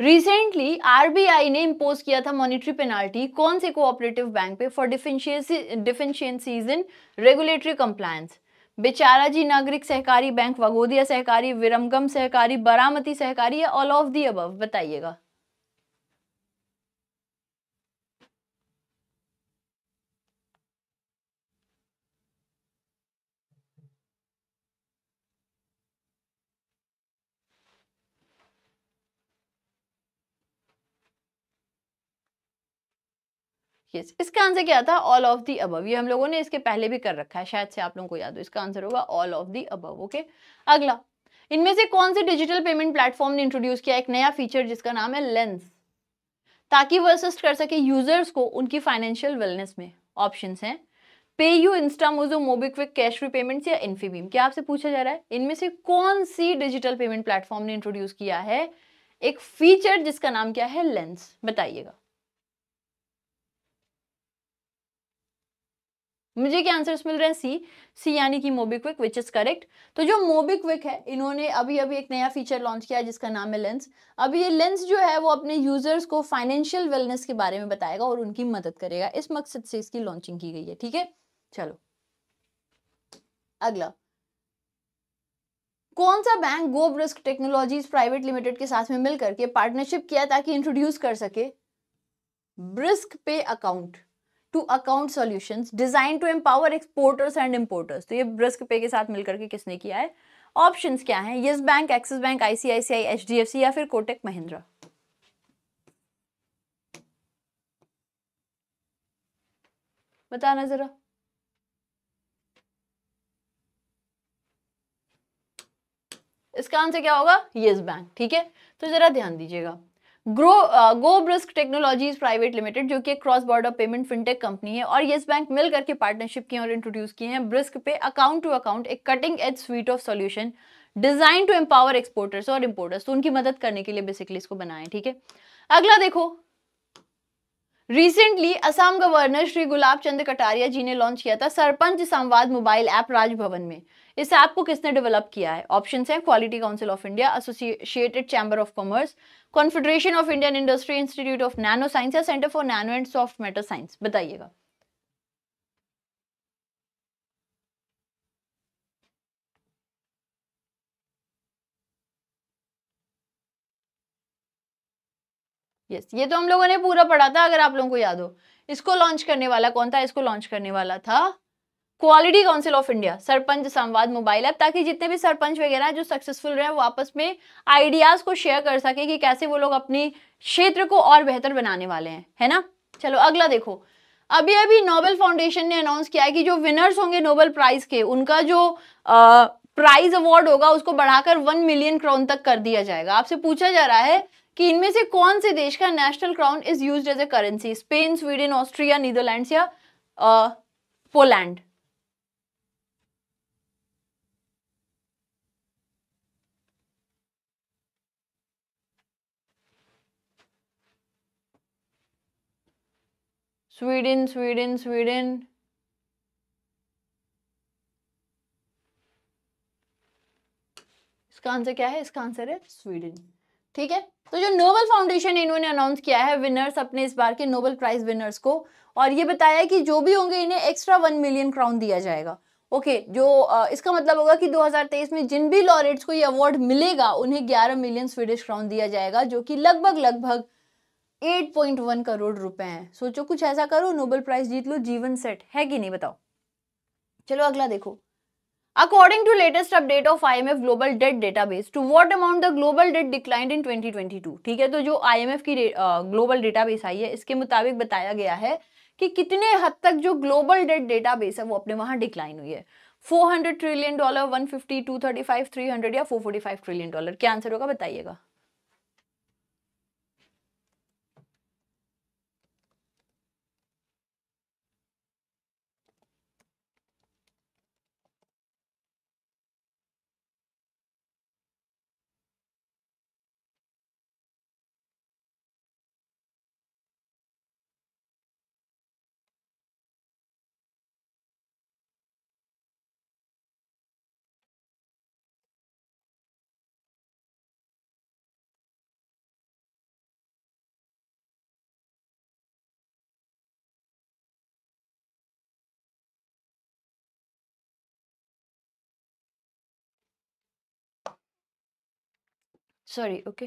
रिसेंटली आरबीआई ने इम्पोज किया था मॉनिटरी पेनाल्टी कौन से कोऑपरेटिव बैंक पे for deficiency in regulatory compliance Becharaji Nagarik Sahakari bank वगोदिया सहकारी विरमगम सहकारी बारामती सहकारी या ऑल ऑफ दी अबव बताइएगा यस yes. इसका आंसर क्या था ऑल ऑफ दी अबव ये हम लोगों ने इसके पहले भी कर रखा है शायद से आप लोगों को याद हो इसका आंसर होगा all of the above okay अगला इनमें से कौन से डिजिटल पेमेंट प्लेटफॉर्म ने इंट्रोड्यूस किया एक नया फीचर जिसका नाम है लेंस ताकि वो असिस्ट कर सके यूजर्स को उनकी फाइनेंशियल वेलनेस में ऑप्शन हैं PayU Instamojo MobiKwik cash payments या इन्फीबीम क्या आपसे पूछा जा रहा है इनमें से कौन सी डिजिटल पेमेंट प्लेटफॉर्म ने इंट्रोड्यूस किया है एक फीचर जिसका नाम क्या है लेंस बताइएगा मुझे क्या आंसर्स मिल रहे हैं सी सी यानी कि मोबीक्विक विच इज़ करेक्ट तो जो मोबीक्विक है इन्होंने अभी अभी एक नया फीचर लॉन्च किया है जिसका नाम है लेंस अभी ये लेंस जो है वो अपने यूज़र्स को फाइनेंशियल वेलनेस के बारे में बताएगा और उनकी मदद करेगा इस मकसद से इसकी लॉन्चिंग की गई है ठीक है चलो अगला कौन सा बैंक गोब रिस्क टेक्नोलॉजीज प्राइवेट लिमिटेड के साथ में मिलकर के पार्टनरशिप किया ताकि इंट्रोड्यूस कर सके brisk pay account to account solution design to empower exporters and importers तो ये रिस्क पे के साथ मिलकर के किसने किया है ऑप्शन क्या है yes bank axis bank ICICI सी या फिर कोटेक महिंद्रा बताना जरा इसका आंसर क्या होगा येस बैंक ठीक है तो जरा ध्यान दीजिएगा grow brisk technologies private limited जो कि एक cross border payment fintech company है और येस बैंक मिल करके पार्टनरशिप की और इंट्रोड्यूस किए हैं brisk pay account to account एक cutting edge suite of solution design to empower exporters और इम्पोर्टर्स तो उनकी मदद करने के लिए बेसिकली इसको बनाए ठीक है अगला देखो रिसेंटली असम गवर्नर श्री गुलाब चंद कटारिया जी ने लॉन्च किया था सरपंच संवाद मोबाइल ऐप राजभवन में इस ऐप को किसने डेवलप किया है ऑप्शंस हैं quality council of India associated chamber of commerce confederation of Indian industry institute of nano science या centre for nano and soft matter science बताइएगा यस ये तो हम लोगों ने पूरा पढ़ा था अगर आप लोगों को याद हो इसको लॉन्च करने वाला कौन था इसको लॉन्च करने वाला था quality council of India Sarpanch Samvad mobile app ताकि जितने भी सरपंच वगैरह जो सक्सेसफुल रहे वो आपस में आइडियाज को शेयर कर सके कि कैसे वो लोग अपने क्षेत्र को और बेहतर बनाने वाले हैं है ना चलो अगला देखो अभी अभी नोबेल फाउंडेशन ने अनाउंस किया है कि जो विनर्स होंगे नोबेल प्राइज के उनका जो प्राइज अवार्ड होगा उसको बढ़ाकर वन मिलियन क्रोन तक कर दिया जाएगा आपसे पूछा जा रहा है कि इनमें से कौन से देश का national crown is used as a currency Spain Sweden Austria Netherlands या पोलैंड स्वीडन स्वीडन स्वीडन इसका आंसर क्या है इसका आंसर है स्वीडन ठीक है तो जो नोबल फाउंडेशन इन्होंने अनाउंस किया है विनर्स अपने इस बार के नोबल प्राइज विनर्स को और ये बताया कि जो भी होंगे इन्हें एक्स्ट्रा वन मिलियन क्राउन दिया जाएगा ओके okay, जो इसका मतलब होगा कि 2023 में जिन भी लॉरेट्स को ये अवार्ड मिलेगा उन्हें 11 मिलियन स्वीडिश क्राउन दिया जाएगा जो कि लगभग लगभग 8.1 करोड़ रुपए हैं सोचो कुछ ऐसा करो नोबेल प्राइज जीत लो जीवन सेट है कि नहीं बताओ चलो अगला देखो According to latest update of IMF Global Debt Database, to what amount the global debt declined in 2022? ठीक है तो जो IMF की ग्लोबल डेटाबेस आई है इसके मुताबिक बताया गया है कि कितने हद तक जो ग्लोबल डेट डेटाबेस है वो अपने वहां डिक्लाइन हुई है 400 ट्रिलियन डॉलर 150, 235, 300 या 445 ट्रिलियन डॉलर क्या आंसर होगा बताइएगा sorry okay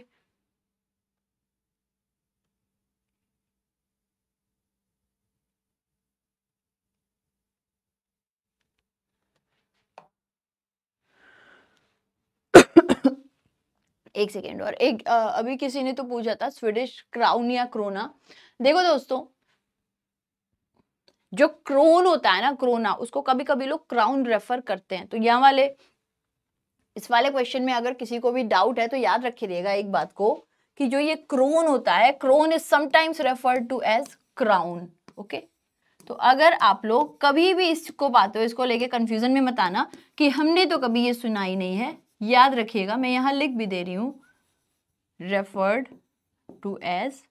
एक सेकेंड और एक आ, अभी किसी ने तो पूछा था स्वीडिश क्राउन या क्रोना देखो दोस्तों जो क्रोन होता है ना क्रोना उसको कभी कभी लोग क्राउन रेफर करते हैं तो यहाँ वाले इस वाले क्वेश्चन में अगर किसी को भी डाउट है तो याद रहेगा एक बात को कि जो ये क्रोन होता है krone is sometimes refer to as crown okay तो अगर आप लोग कभी भी इसको बात हो इसको लेके कंफ्यूजन में बताना कि हमने तो कभी ये सुना ही नहीं है याद रखिएगा मैं यहां लिख भी दे रही हूं रेफर्ड टू एज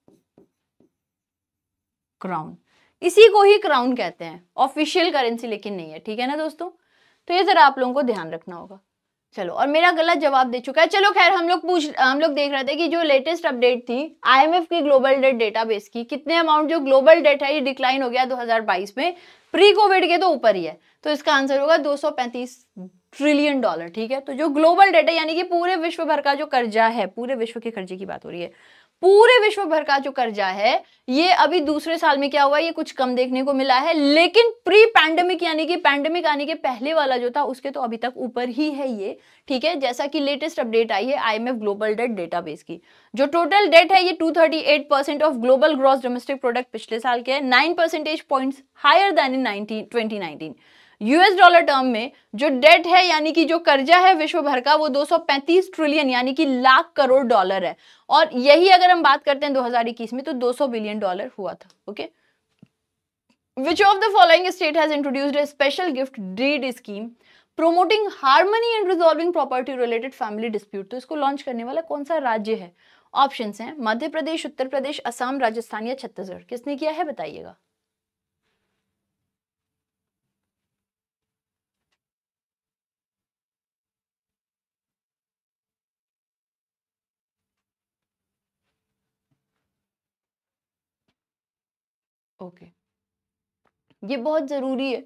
क्राउन इसी को ही क्राउन कहते हैं ऑफिशियल करेंसी लेकिन नहीं है ठीक है ना दोस्तों तो ये ज़रा आप लोगों को ध्यान रखना होगा चलो और मेरा गलत जवाब दे चुका है चलो खैर हम लोग पूछ हम लोग देख रहे थे कि जो लेटेस्ट अपडेट थी आईएमएफ की ग्लोबल डेट डेटाबेस की कितने अमाउंट जो ग्लोबल डेट है ये डिक्लाइन हो गया 2022 में प्री कोविड के तो ऊपर ही है तो इसका आंसर होगा 235 ट्रिलियन डॉलर ठीक है तो जो ग्लोबल डेट है यानी कि पूरे विश्व भर का जो कर्जा है पूरे विश्व के कर्जे की बात हो रही है पूरे विश्व भर का जो कर्जा है ये अभी दूसरे साल में क्या हुआ ये कुछ कम देखने को मिला है लेकिन प्री पैंडेमिक यानी कि पैंडेमिक आने के पहले वाला जो था उसके तो अभी तक ऊपर ही है ये ठीक है जैसा कि लेटेस्ट अपडेट आई है आईएमएफ ग्लोबल डेट डेटाबेस की जो टोटल डेट है ये 238 percent of global gross domestic product पिछले साल के है nine percentage point higher than in nineteen US dollar term में जो डेट है यानी कि जो कर्जा है विश्व भर का वो 235 ट्रिलियन यानी कि लाख करोड़ डॉलर है और यही अगर हम बात करते हैं 2021 में तो 200 बिलियन डॉलर हुआ था okay which of the following state has introduced special gift deed scheme promoting harmony and resolving property related family dispute तो इसको लॉन्च करने वाला कौन सा राज्य है ऑप्शन हैं मध्य प्रदेश उत्तर प्रदेश असम राजस्थान या छत्तीसगढ़ किसने किया है बताइएगा ओके ये बहुत ज़रूरी है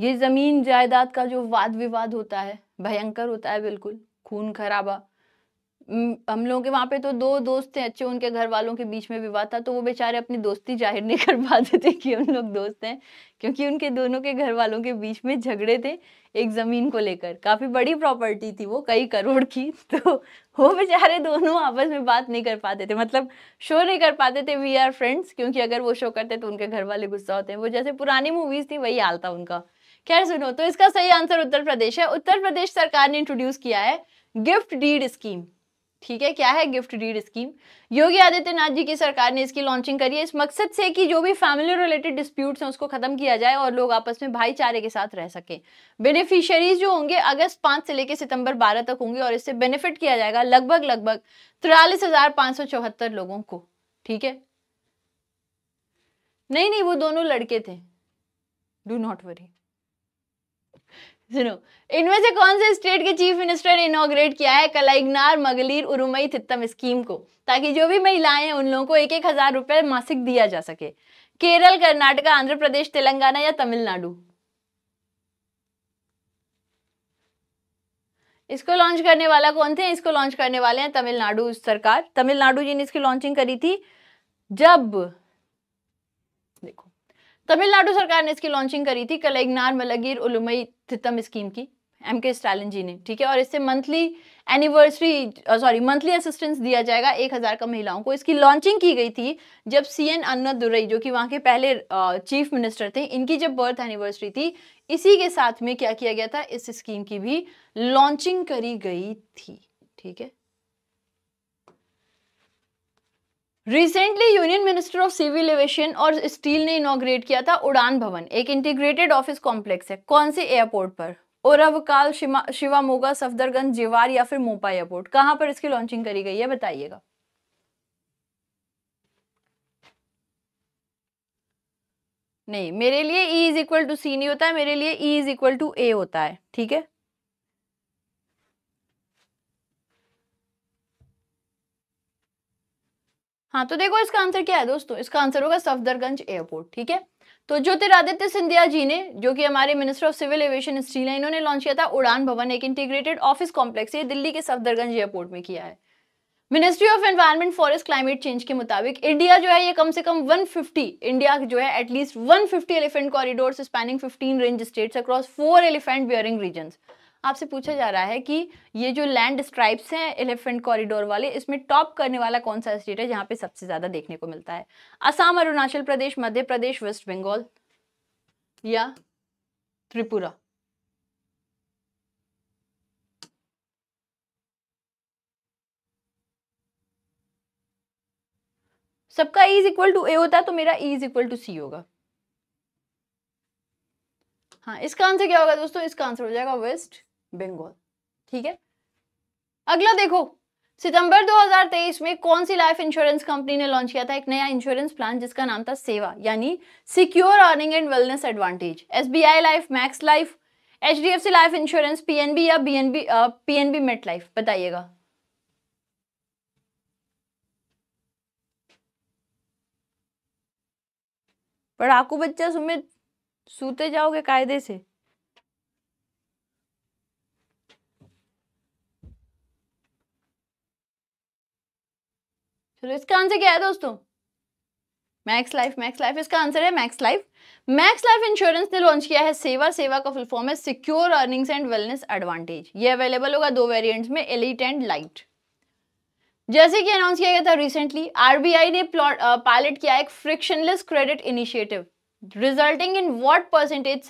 ये ज़मीन जायदाद का जो वाद विवाद होता है भयंकर होता है बिल्कुल खून खराबा हम लोगों के वहाँ पे तो दो दोस्त थे अच्छे उनके घर वालों के बीच में विवाद था तो वो बेचारे अपनी दोस्ती जाहिर नहीं कर पाते थे कि हम लोग दोस्त हैं क्योंकि उनके दोनों के घर वालों के बीच में झगड़े थे एक ज़मीन को लेकर काफ़ी बड़ी प्रॉपर्टी थी वो कई करोड़ की तो वो बेचारे दोनों आपस में बात नहीं कर पाते थे मतलब शो नहीं कर पाते थे वी आर फ्रेंड्स क्योंकि अगर वो शो करते तो उनके घर वाले गुस्सा होते हैं वो जैसे पुरानी मूवीज़ थी वही हाल था उनका खैर सुनो तो इसका सही आंसर उत्तर प्रदेश है उत्तर प्रदेश सरकार ने इंट्रोड्यूस किया है गिफ्ट डीड स्कीम ठीक है क्या है gift deed scheme Yogi Adityanath ji की सरकार ने इसकी लॉन्चिंग करी है इस मकसद से कि जो भी फैमिली रिलेटेड डिस्प्यूट्स हैं उसको खत्म किया जाए और लोग आपस में भाईचारे के साथ रह सके बेनिफिशियरीज जो होंगे अगस्त पांच से लेकर सितंबर बारह तक होंगे और इससे बेनिफिट किया जाएगा लगभग लगभग तिरालीस लोगों को ठीक है नहीं नहीं वो दोनों लड़के थे डू नॉट वरी सुनो इनमें से कौन से स्टेट के चीफ मिनिस्टर ने इनोग्रेट किया है कलाइगनार मगलीर उरुमई थित्तम स्कीम को ताकि जो भी महिलाएं हैं उन लोगों को एक एक हजार रुपये मासिक दिया जा सके केरल कर्नाटका आंध्र प्रदेश तेलंगाना या तमिलनाडु इसको लॉन्च करने वाला कौन थे इसको लॉन्च करने वाले हैं तमिलनाडु सरकार तमिलनाडु जी ने इसकी लॉन्चिंग करी थी जब तमिलनाडु सरकार ने इसकी लॉन्चिंग करी थी कलेगनार मलगीर उलुमई थितम स्कीम की एम के स्टालिन जी ने ठीक है और इससे monthly anniversary sorry monthly assistance दिया जाएगा एक हज़ार का महिलाओं को इसकी लॉन्चिंग की गई थी जब सी एन दुरई जो कि वहाँ के पहले चीफ मिनिस्टर थे इनकी जब बर्थ एनिवर्सरी थी इसी के साथ में क्या किया गया था इस स्कीम की भी लॉन्चिंग करी गई थी ठीक है recently union minister of civil aviation और स्टील ने इनोग्रेट किया था उड़ान भवन एक इंटीग्रेटेड ऑफिस कॉम्प्लेक्स है कौन से एयरपोर्ट पर औरवकाल शिवामोगा सफदरगंज जिवार या फिर मोपा एयरपोर्ट कहां पर इसकी लॉन्चिंग करी गई है बताइएगा नहीं मेरे लिए E is equal to C नहीं होता है मेरे लिए E is equal to A होता है ठीक है हाँ तो देखो इसका आंसर क्या है दोस्तों इसका आंसर होगा सफदरगंज एयरपोर्ट ठीक है तो ज्योतिरादित्य सिंधिया जी ने जो कि हमारे minister of civil aviation steel है इन्होंने लॉन्च किया था उड़ान भवन एक इंटीग्रेटेड ऑफिस कॉम्प्लेक्स ये दिल्ली के सफदरगंज एयरपोर्ट में किया है ministry of environment forest climate change के मुताबिक इंडिया जो है ये कम से कम 150 इंडिया जो है at least 150 elephant corridor spanning 15 range states across four elephant bearing region आपसे पूछा जा रहा है कि ये जो लैंड स्ट्राइप्स हैं एलिफेंट कॉरिडोर वाले इसमें टॉप करने वाला कौन सा स्टेट है जहाँ पे सबसे ज़्यादा देखने को मिलता है असम अरुणाचल प्रदेश मध्य प्रदेश वेस्ट बंगाल या त्रिपुरा सबका ईज इक्वल टू ए होता है तो मेरा ईज इक्वल टू सी होगा हाँ इसका आंसर क्या होगा दोस्तों इसका आंसर हो जाएगा वेस्ट बंगाल ठीक है अगला देखो सितंबर 2023 में कौन सी लाइफ इंश्योरेंस कंपनी ने लॉन्च किया था एक नया इंश्योरेंस प्लान जिसका नाम था सेवा यानी secure earning and wellness advantage SBI life Max life H life insurance PNB या बीएनबी पीएनबी मेट लाइफ बताइएगा पढ़ाकू बच्चा सुमित सूते जाओगे कायदे से चलो इसका आंसर क्या है दोस्तों मैक्स लाइफ मैक्स लाइफ इसका आंसर है Max life Max life insurance ने लॉन्च किया है सेवा सेवा का फुल फॉर्म है secure earnings and wellness advantage ये अवेलेबल होगा दो वेरिएंट्स में एलिट एंड लाइट जैसे कि अनाउंस किया गया था रिसेंटली आरबीआई ने पायलट uh, किया एक frictionless credit initiative resulting in what percentage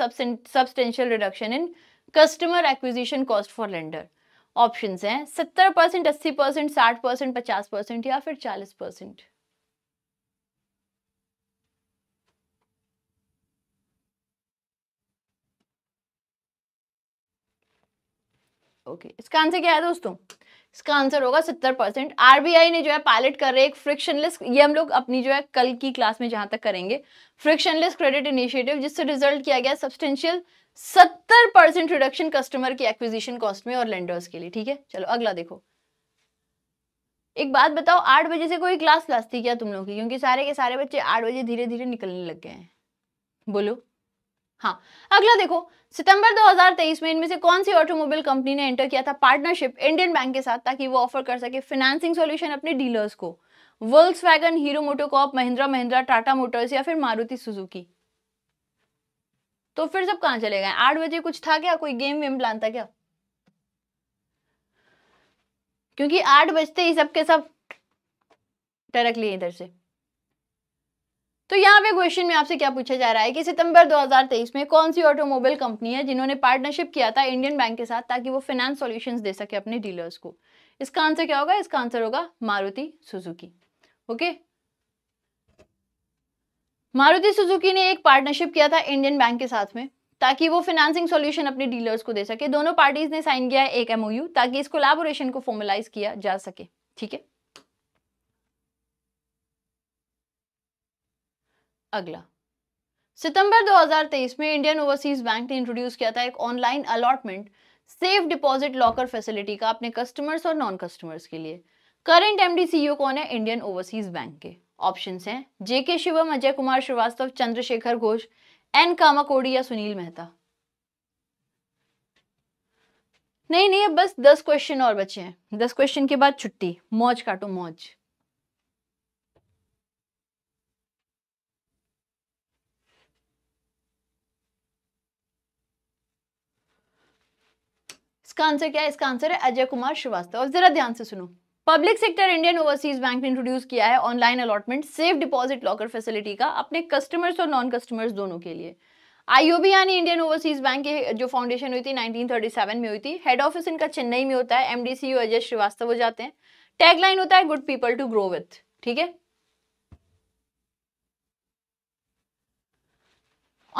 substantial reduction in customer acquisition cost for lender option हैं सत्तर परसेंट अस्सी परसेंट साठ परसेंट पचास परसेंट या फिर चालीस परसेंट ओके इसका आंसर क्या है दोस्तों इसका आंसर होगा सत्तर परसेंट आरबीआई ने जो है पायलट कर रहे एक फ्रिक्शनलेस ये हम लोग अपनी जो है कल की क्लास में जहां तक करेंगे फ्रिक्शनलेस क्रेडिट इनिशिएटिव जिससे रिजल्ट किया गया सब्सटेंशियल सत्तर परसेंट रिडक्शन कस्टमर की एक्विजिशन कॉस्ट में और लेंडर्स के लिए ठीक है चलो अगला देखो एक बात बताओ आठ बजे से कोई क्लास क्लास थी क्या तुम लोग की क्योंकि सारे के सारे बच्चे आठ बजे धीरे धीरे निकलने लग गए हैं बोलो हाँ अगला देखो सितंबर 2023 में इनमें से कौन सी ऑटोमोबाइल कंपनी ने एंटर किया था पार्टनरशिप इंडियन बैंक के साथ ताकि वो ऑफर कर सके फाइनेंसिंग सॉल्यूशन अपने डीलर्स को Volkswagen Hero MotoCorp Mahindra Mahindra Tata Motors या फिर मारुति सुजुकी तो फिर सब कहाँ चले गए आठ बजे कुछ था क्या कोई गेम वेम प्लान था क्या क्योंकि आठ बजते ही सब के सब टरक लिए इधर से तो यहाँ पे क्वेश्चन में आपसे क्या पूछा जा रहा है कि सितंबर 2023 में कौन सी ऑटोमोबाइल कंपनी है जिन्होंने पार्टनरशिप किया था इंडियन बैंक के साथ ताकि वो फाइनेंस सॉल्यूशंस दे सके अपने डीलर्स को इसका आंसर क्या होगा इसका आंसर होगा Maruti Suzuki okay Maruti Suzuki ने एक पार्टनरशिप किया था इंडियन बैंक के साथ में ताकि वो फाइनेंसिंग सोल्यूशन अपने डीलर्स को दे सके दोनों पार्टीज ने साइन किया एक एमओयू ताकि इस कोलाबोरेशन को फॉर्मलाइज किया जा सके ठीक है अगला सितंबर 2023 में इंडियन ओवरसीज बैंक ने इंट्रोड्यूस किया था एक online allotment safe deposit locker facility का अपने कस्टमर्स और नॉन कस्टमर्स के लिए करंट एमडी सीईओ कौन है इंडियन ओवरसीज बैंक के ऑप्शन हैं जेके शिवम अजय कुमार श्रीवास्तव चंद्रशेखर घोष एन कामाकोडी या सुनील मेहता नहीं नहीं बस दस क्वेश्चन और बचे हैं दस क्वेश्चन के बाद छुट्टी मौज काटो मौज इसका आंसर क्या है इसका आंसर है अजय कुमार श्रीवास्तव और जरा ध्यान से सुनो public sector Indian Overseas Bank ने इंट्रोड्यूस किया है online allotment safe deposit locker facility का अपने कस्टमर्स और नॉन कस्टमर्स दोनों के लिए आईओबी यानी इंडियन ओवरसीज बैंक की जो फाउंडेशन हुई थी 1937 में हुई थी हेड ऑफिस इनका चेन्नई में होता है एमडीसी अजय श्रीवास्तव हो जाते हैं टैगलाइन होता है good people to grow with ठीक है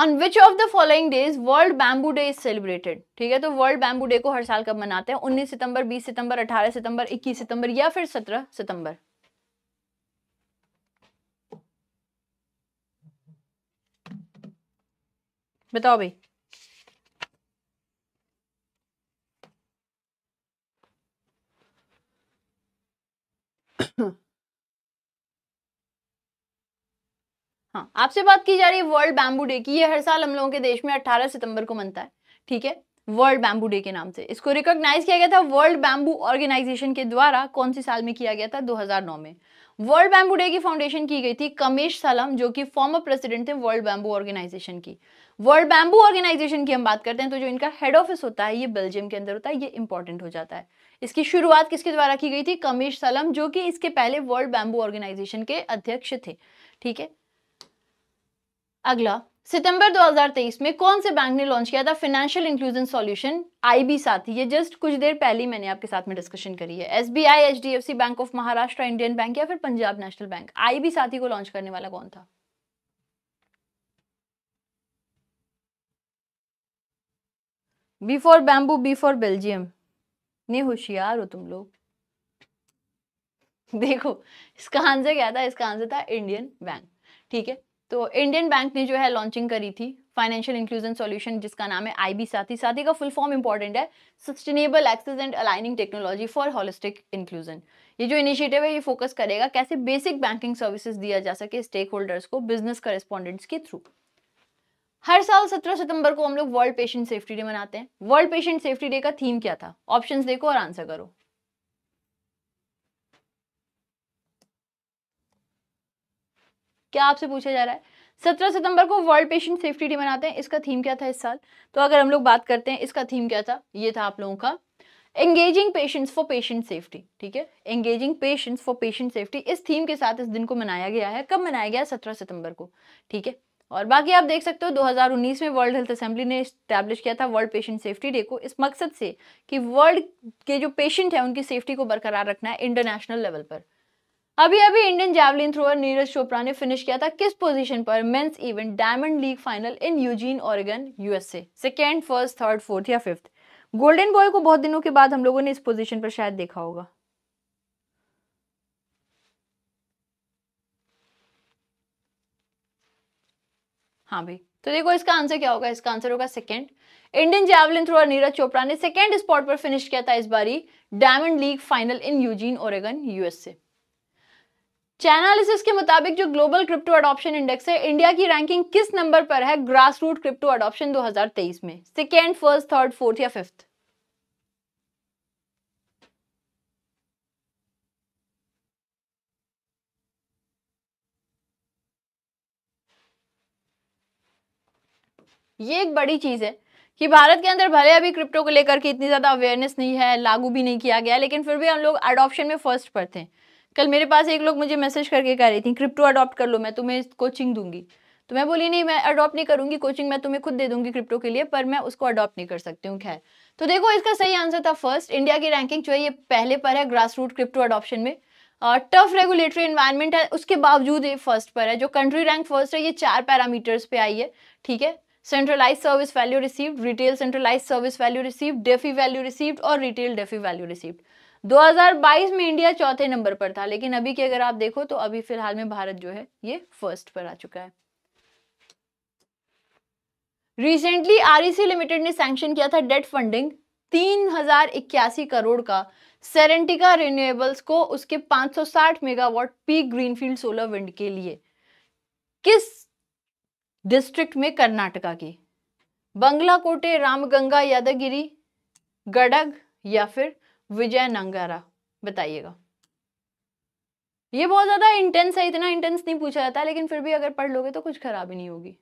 on which of the following days world bamboo day is celebrated ठीक है तो वर्ल्ड बैम्बू डे को हर साल कब मनाते हैं 19 सितंबर 20 सितंबर 18 सितंबर 21 सितंबर या फिर 17 सितंबर बताओ भाई हाँ आपसे बात की जा रही है वर्ल्ड बैम्बू डे की ये हर साल हम लोगों के देश में 18 सितंबर को मनता है ठीक है वर्ल्ड बैम्बू डे के नाम से इसको रिकॉग्नाइज किया गया था वर्ल्ड बैम्बू ऑर्गेनाइजेशन के द्वारा कौन से साल में किया गया था 2009 में वर्ल्ड बैम्बू डे की फाउंडेशन की गई थी कमेश सलम जो कि फॉर्मर प्रेसिडेंट थे वर्ल्ड बैम्बू ऑर्गेनाइजेशन की वर्ल्ड बैम्बू ऑर्गेनाइजेशन की हम बात करते हैं तो जो इनका हेड ऑफिस होता है ये बेल्जियम के अंदर होता है ये इंपॉर्टेंट हो जाता है इसकी शुरुआत किसके द्वारा की गई थी कमेश सलम जो कि इसके पहले वर्ल्ड बैम्बू ऑर्गेनाइजेशन के अध्यक्ष थे ठीक है अगला सितंबर 2023 में कौन से बैंक ने लॉन्च किया था फाइनेंशियल इंक्लूजन सॉल्यूशन आईबी साथी ये जस्ट कुछ देर पहले ही मैंने आपके साथ में डिस्कशन करी है S B I H D F C Bank of Maharashtra Indian Bank या फिर पंजाब नेशनल बैंक आईबी साथी को लॉन्च करने वाला कौन था before bamboo bamboo B Belgium ने होशियार हो तुम लोग देखो इसका आंसर क्या था इसका आंसर था इंडियन बैंक ठीक है तो इंडियन बैंक ने जो है लॉन्चिंग करी थी फाइनेंशियल इंक्लूजन सॉल्यूशन जिसका नाम है आईबी साथी साथी का फुल फॉर्म इंपॉर्टेंट है sustainable access and aligning technology for holistic inclusion ये जो इनिशिएटिव है ये फोकस करेगा कैसे बेसिक बैंकिंग सर्विसेज दिया जा सके स्टेक होल्डर्स को बिजनेस करेस्पॉन्डेंट्स के थ्रू हर साल 17 सितंबर को हम लोग वर्ल्ड पेशेंट सेफ्टी डे मनाते हैं वर्ल्ड पेशेंट सेफ्टी डे का थीम क्या था ऑप्शंस देखो और आंसर करो क्या आपसे पूछा जा रहा है सत्रह सितंबर को वर्ल्ड पेशेंट सेफ्टी डे मनाते हैं इसका थीम क्या था इस साल तो अगर हम लोग बात करते हैं इसका थीम क्या था ये था आप लोगों का engaging patients for patient safety ठीक है engaging patients for patient safety इस थीम के साथ इस दिन को मनाया गया है कब मनाया गया सत्रह सितंबर को ठीक है और बाकी आप देख सकते हो 2019 में वर्ल्ड हेल्थ असेंबली ने स्टैब्लिश किया था वर्ल्ड पेशेंट सेफ्टी डे को इस मकसद से कि वर्ल्ड के जो पेशेंट हैं उनकी सेफ्टी को बरकरार रखना है इंटरनेशनल लेवल पर अभी अभी Indian javelin thrower Neeraj Chopra ने फिनिश किया था किस पोजीशन पर men's event diamond league final in Eugene Oregon USA second first third fourth या फिफ्थ गोल्डन बॉय को बहुत दिनों के बाद हम लोगों ने इस पोजीशन पर शायद देखा होगा हाँ भाई तो देखो इसका आंसर क्या होगा इसका आंसर होगा second Indian javelin thrower Neeraj Chopra ने सेकेंड स्पॉट पर फिनिश किया था इस बारी diamond league final in Eugene Oregon USA Chainalysis के मुताबिक जो ग्लोबल क्रिप्टो अडॉप्शन इंडेक्स है इंडिया की रैंकिंग किस नंबर पर है ग्रास रूट क्रिप्टो अडॉप्शन 2023 में सेकेंड फर्स्ट थर्ड फोर्थ या फिफ्थ ये एक बड़ी चीज है कि भारत के अंदर भले अभी क्रिप्टो को लेकर के इतनी ज्यादा अवेयरनेस नहीं है लागू भी नहीं किया गया लेकिन फिर भी हम लोग अडॉप्शन में फर्स्ट पर थे कल मेरे पास एक लोग मुझे मैसेज करके कह रही थी क्रिप्टो अडॉप्ट कर लो मैं तुम्हें कोचिंग दूंगी तो मैं बोली नहीं मैं अडॉप्ट नहीं करूंगी कोचिंग मैं तुम्हें खुद दे दूंगी क्रिप्टो के लिए पर मैं उसको अडॉप्ट नहीं कर सकती हूँ खैर तो देखो इसका सही आंसर था फर्स्ट इंडिया की रैंकिंग जो है ये पहले पर है ग्रास रूट क्रिप्टो अडॉप्शन में टफ रेगुलेटरी इन्वायरमेंट है उसके बावजूद ये फर्स्ट पर है जो कंट्री रैंक फर्स्ट है ये चार पैरामीटर्स पे आई है ठीक है centralise service value received retail centralise service value received DeFi value received और रिटेल डेफी वैल्यू रिसीव्ड 2022 में इंडिया चौथे नंबर पर था लेकिन अभी की अगर आप देखो तो अभी फिलहाल में भारत जो है ये फर्स्ट पर आ चुका है रिसेंटली आरईसी लिमिटेड ने सैंक्शन किया था डेट फंडिंग तीन हजार इक्यासी करोड़ का सेरेंटिका रिन्यूएबल्स को उसके 560 megawatt peak greenfield solar wind के लिए किस डिस्ट्रिक्ट में कर्नाटका की बंगला कोटे रामगंगा यादगिरी गडग या फिर विजय नंगारा बताइएगा ये बहुत ज़्यादा इंटेंस है इतना इंटेंस नहीं पूछा जाता लेकिन फिर भी अगर पढ़ लोगे तो कुछ खराबी नहीं होगी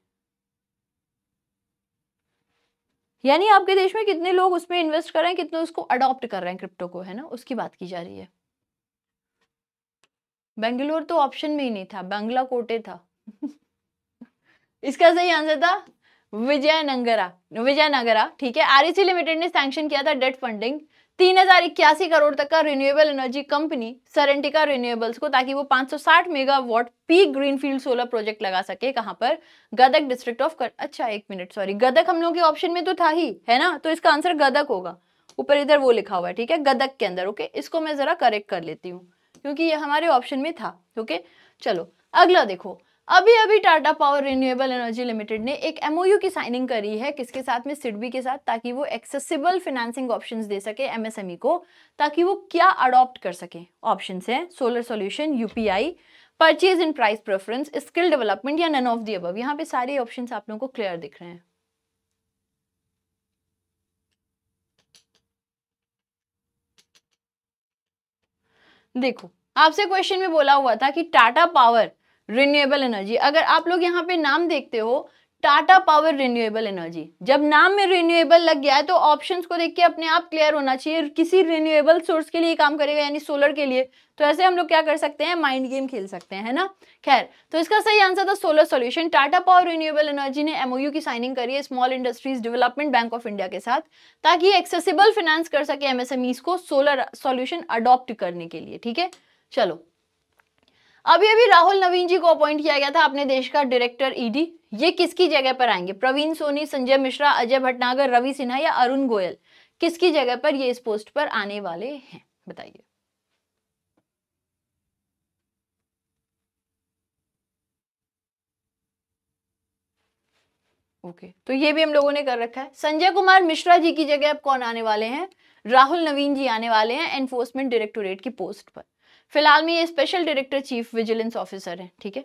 यानी आपके देश में कितने लोग उसमें इन्वेस्ट कर रहे हैं कितने उसको अडॉप्ट कर रहे हैं क्रिप्टो को है ना उसकी बात की जा रही है बेंगलोर तो ऑप्शन में ही नहीं था बंगला कोटे था इसका सही आंसर था विजय नंगरा विजय नगरा ठीक है आरईसी लिमिटेड e ने सैंक्शन किया था डेट फंडिंग तीन हजार इक्यासी करोड़ तक का renewable energy company Serentica renewables को ताकि वो 560 megawatt peak greenfield solar project लगा सके कहां पर गदक डिस्ट्रिक्ट ऑफ कर अच्छा एक मिनट सॉरी गदक हम लोग के ऑप्शन में तो था ही है ना तो इसका आंसर गदक होगा ऊपर इधर वो लिखा हुआ है ठीक है गदक के अंदर ओके इसको मैं जरा करेक्ट कर लेती हूँ क्योंकि ये हमारे ऑप्शन में था ओके चलो अगला देखो अभी अभी Tata power renewable energy limited ने एक एमओयू की साइनिंग करी है किसके साथ में सिडबी के साथ ताकि वो एक्सेसिबल फाइनेंसिंग ऑप्शंस दे सके एमएसएमई e को ताकि वो क्या अडॉप्ट कर सके ऑप्शन है solar solution UPI purchase in price preference skill development या नन ऑफ दी अब यहाँ पे सारे ऑप्शन आप लोगों को क्लियर दिख रहे हैं देखो आपसे क्वेश्चन में बोला हुआ था कि टाटा पावर रिन्यूएबल एनर्जी अगर आप लोग यहाँ पे नाम देखते हो टाटा पावर रिन्यूएबल एनर्जी जब नाम में रिन्यूएबल लग गया है तो ऑप्शंस को देख के अपने आप क्लियर होना चाहिए किसी रिन्यूएबल सोर्स के लिए काम करेगा यानी सोलर के लिए तो ऐसे हम लोग क्या कर सकते हैं माइंड गेम खेल सकते हैं ना खैर तो इसका सही आंसर था solar solution Tata power renewable energy ने एमओयू की साइनिंग करी है small industries development bank of India के साथ ताकि एक्सेसिबल फाइनेंस कर सके एमएसएमईस को सोलर सोल्यूशन अडॉप्ट करने के लिए ठीक है चलो अभी अभी राहुल नवीन जी को अपॉइंट किया गया था अपने देश का डायरेक्टर ईडी e ये किसकी जगह पर आएंगे प्रवीण सोनी संजय मिश्रा अजय भटनागर रवि सिन्हा या अरुण गोयल किसकी जगह पर ये इस पोस्ट पर आने वाले हैं बताइए ओके okay. तो ये भी हम लोगों ने कर रखा है संजय कुमार मिश्रा जी की जगह अब कौन आने वाले हैं राहुल नवीन जी आने वाले हैं एनफोर्समेंट डायरेक्टोरेट की पोस्ट पर फिलहाल में ये special director chief vigilance officer है ठीक है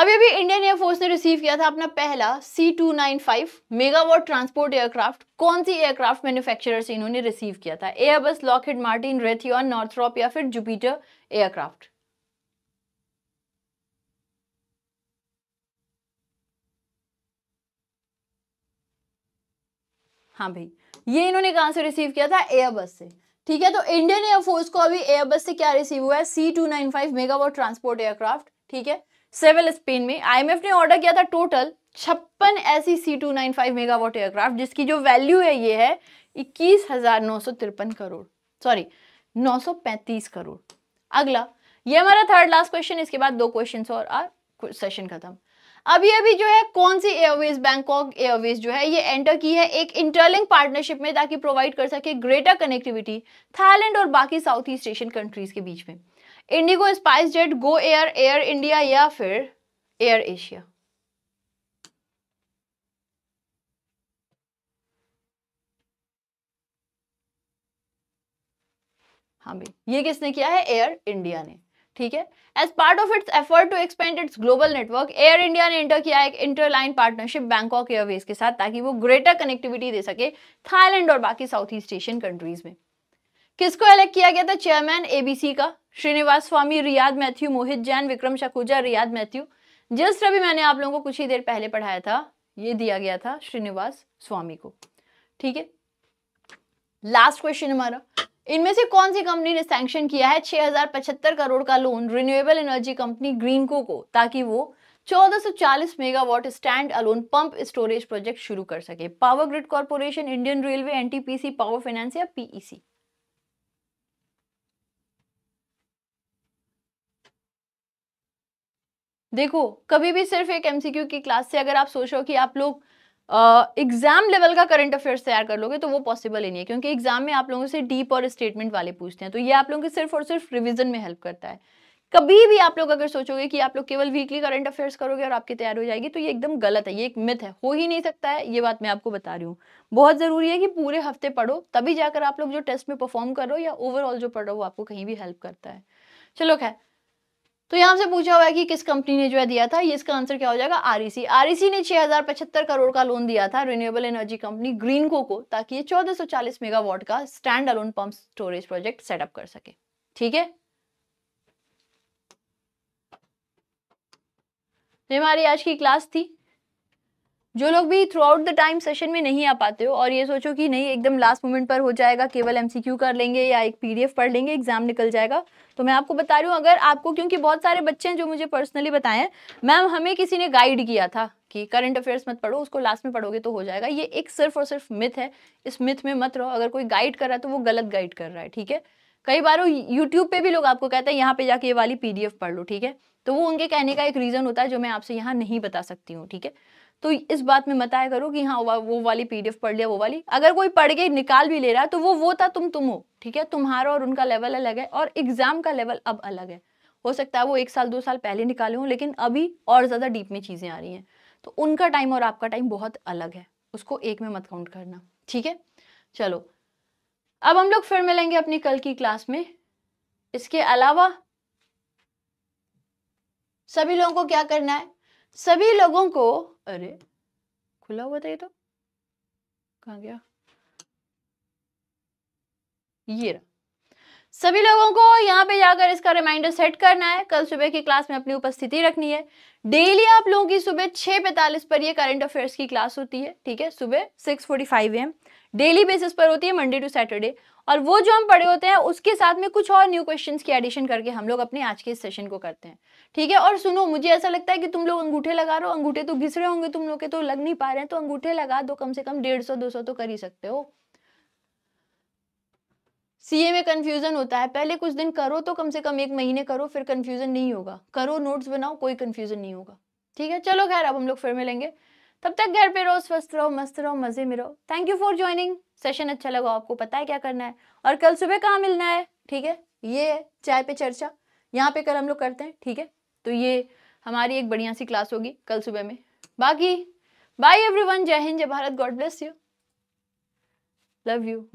अभी अभी इंडियन एयरफोर्स ने रिसीव किया था अपना पहला C295 मेगावाट ट्रांसपोर्ट एयरक्राफ्ट कौन सी एयरक्राफ्ट मैन्युफैक्चरर से इन्होंने रिसीव किया था Airbus Lockheed Martin Raytheon Northrop या फिर जुपिटर एयरक्राफ्ट हाँ भाई ये इन्होंने कहां से रिसीव किया था एयरबस से ठीक है तो इंडियन एयरफोर्स को अभी एयरबस से क्या रिसीव हुआ है C two nine five megawatt transport aircraft ठीक है सिविल स्पेन में आईएमएफ ने ऑर्डर किया था टोटल छप्पन ऐसी C two nine five megawatt aircraft जिसकी जो वैल्यू है ये है इक्कीस हजार नौ सौ तिरपन करोड़ सॉरी नौ सौ पैंतीस करोड़ अगला ये हमारा थर्ड लास्ट क्वेश्चन इसके बाद दो क्वेश्चन और सेशन खत्म अभी अभी जो है कौन सी एयरवेज बैंकॉक एयरवेज जो है ये एंटर की है एक इंटरलिंक पार्टनरशिप में ताकि प्रोवाइड कर सके ग्रेटर कनेक्टिविटी थाईलैंड और बाकी साउथ ईस्ट एशियन कंट्रीज के बीच में IndiGo SpiceJet Go Air Air India या फिर एयर एशिया हाँ भाई ये किसने किया है एयर इंडिया ने ठीक है as part of its effort to expand its global network Air India ने इंटर किया एक इंटरलाइन पार्टनरशिप बैंकॉक एयरवेज के साथ ताकि वो ग्रेटर कनेक्टिविटी दे सके थाईलैंड और बाकी साउथ ईस्ट एशियन कंट्रीज में किसको इलेक्ट किया गया था चेयरमैन एबीसी का श्रीनिवास स्वामी रियाद मैथ्यू मोहित जैन विक्रम शकुजा रियाद मैथ्यू जस्ट अभी मैंने आप लोगों को कुछ ही देर पहले पढ़ाया था ये दिया गया था श्रीनिवास स्वामी को ठीक है लास्ट क्वेश्चन हमारा इनमें से कौन सी कंपनी ने सैंक्शन किया है 6075 करोड़ का loan renewable energy company Greenko को ताकि वो 1440 megawatt stand alone pump storage project शुरू कर सके power grid corporation Indian railway NTPC power finance या पीईसी e देखो कभी भी सिर्फ एक एमसीक्यू की क्लास से अगर आप सोचो कि आप लोग एग्जाम uh, लेवल का करंट अफेयर्स तैयार कर लोगे तो वो पॉसिबल ही नहीं है क्योंकि एग्जाम में आप लोगों से डीप और स्टेटमेंट वाले पूछते हैं तो ये आप लोगों के सिर्फ और सिर्फ रिविजन में हेल्प करता है कभी भी आप लोग अगर सोचोगे कि आप लोग केवल वीकली करंट अफेयर्स करोगे और आपकी तैयार हो जाएगी तो ये एकदम गलत है ये एक मिथ है हो ही नहीं सकता है ये बात मैं आपको बता रही हूँ बहुत ज़रूरी है कि पूरे हफ्ते पढ़ो तभी जाकर आप लोग जो टेस्ट में परफॉर्म करो या ओवरऑल जो पढ़ो वो आपको कहीं भी हेल्प करता है चलो खैर तो यहां से पूछा हुआ है कि किस कंपनी ने जो है दिया था ये इसका आंसर क्या हो जाएगा आरईसी आरईसी e e ने छह करोड़ का लोन दिया था रिन्यूएबल एनर्जी कंपनी ग्रीनको को ताकि ये 1440 मेगावाट का stand alone pump storage project setup कर सके ठीक है तो ये हमारी आज की क्लास थी जो लोग भी throughout the time session में नहीं आ पाते हो और ये सोचो कि नहीं एकदम लास्ट मोमेंट पर हो जाएगा केवल एमसीक्यू कर लेंगे या एक पीडीएफ पढ़ लेंगे एग्जाम निकल जाएगा तो मैं आपको बता रही हूँ अगर आपको क्योंकि बहुत सारे बच्चे हैं जो मुझे पर्सनली बताएं मैम हमें किसी ने गाइड किया था कि करंट अफेयर्स मत पढ़ो उसको लास्ट में पढ़ोगे तो हो जाएगा ये एक सिर्फ और सिर्फ मिथ है इस मिथ में मत रहो अगर कोई गाइड कर रहा है तो वो गलत गाइड कर रहा है ठीक है कई बार वो यूट्यूब पे भी लोग आपको कहते हैं यहाँ पे जाके ये वाली पीडीएफ पढ़ लो ठीक है तो वो उनके कहने का एक रीज़न होता है जो मैं आपसे यहाँ नहीं बता सकती हूँ ठीक है तो इस बात में मताया करो कि हाँ वो वाली पीडीएफ पढ़ लिया वो वाली अगर कोई पढ़ के निकाल भी ले रहा है तो वो वो था तुम तुम हो ठीक है तुम्हारा और उनका लेवल अलग है और एग्जाम का लेवल अब अलग है हो सकता है वो एक साल दो साल पहले निकाले हों लेकिन अभी और ज़्यादा डीप में चीज़ें आ रही हैं तो उनका टाइम और आपका टाइम बहुत अलग है उसको एक में मत काउंट करना ठीक है चलो अब हम लोग फिर मिलेंगे अपनी कल की क्लास में इसके अलावा सभी लोगों को क्या करना है सभी लोगों को अरे खुला हुआ था ये तो कहा गया ये रहा सभी लोगों को यहाँ पे जाकर इसका रिमाइंडर सेट करना है कल सुबह की क्लास में अपनी उपस्थिति रखनी है डेली आप लोगों की सुबह छह पैंतालीस पर ये करंट अफेयर्स की क्लास होती है ठीक है सुबह six forty five AM daily basis पर होती है मंडे टू सैटरडे और वो जो हम पढ़े होते हैं उसके साथ में कुछ और न्यू क्वेश्चंस की एडिशन करके हम लोग अपने आज के इस सेशन को करते हैं ठीक है और सुनो मुझे ऐसा लगता है कि तुम लोग अंगूठे लगा रहे हो अंगूठे तो घिस रहे होंगे तुम लोग के तो लग नहीं पा रहे हैं तो अंगूठे लगा दो कम से कम डेढ़ सौ दो सौ तो कर ही सकते हो सीए में कन्फ्यूजन होता है पहले कुछ दिन करो तो कम से कम एक महीने करो फिर कन्फ्यूजन नहीं होगा करो नोट्स बनाओ कोई कन्फ्यूजन नहीं होगा ठीक है चलो खैर अब हम लोग फिर मिलेंगे तब तक घर पे रहो स्वस्थ रहो मस्त रहो मजे में रहो thank you for joining session अच्छा लगा आपको पता है क्या करना है और कल सुबह कहाँ मिलना है ठीक है ये है चाय पे चर्चा यहाँ पे कल हम लोग करते हैं ठीक है तो ये हमारी एक बढ़िया सी क्लास होगी कल सुबह में बाकी bye everyone Jai Hind Jai Bharat God bless you love you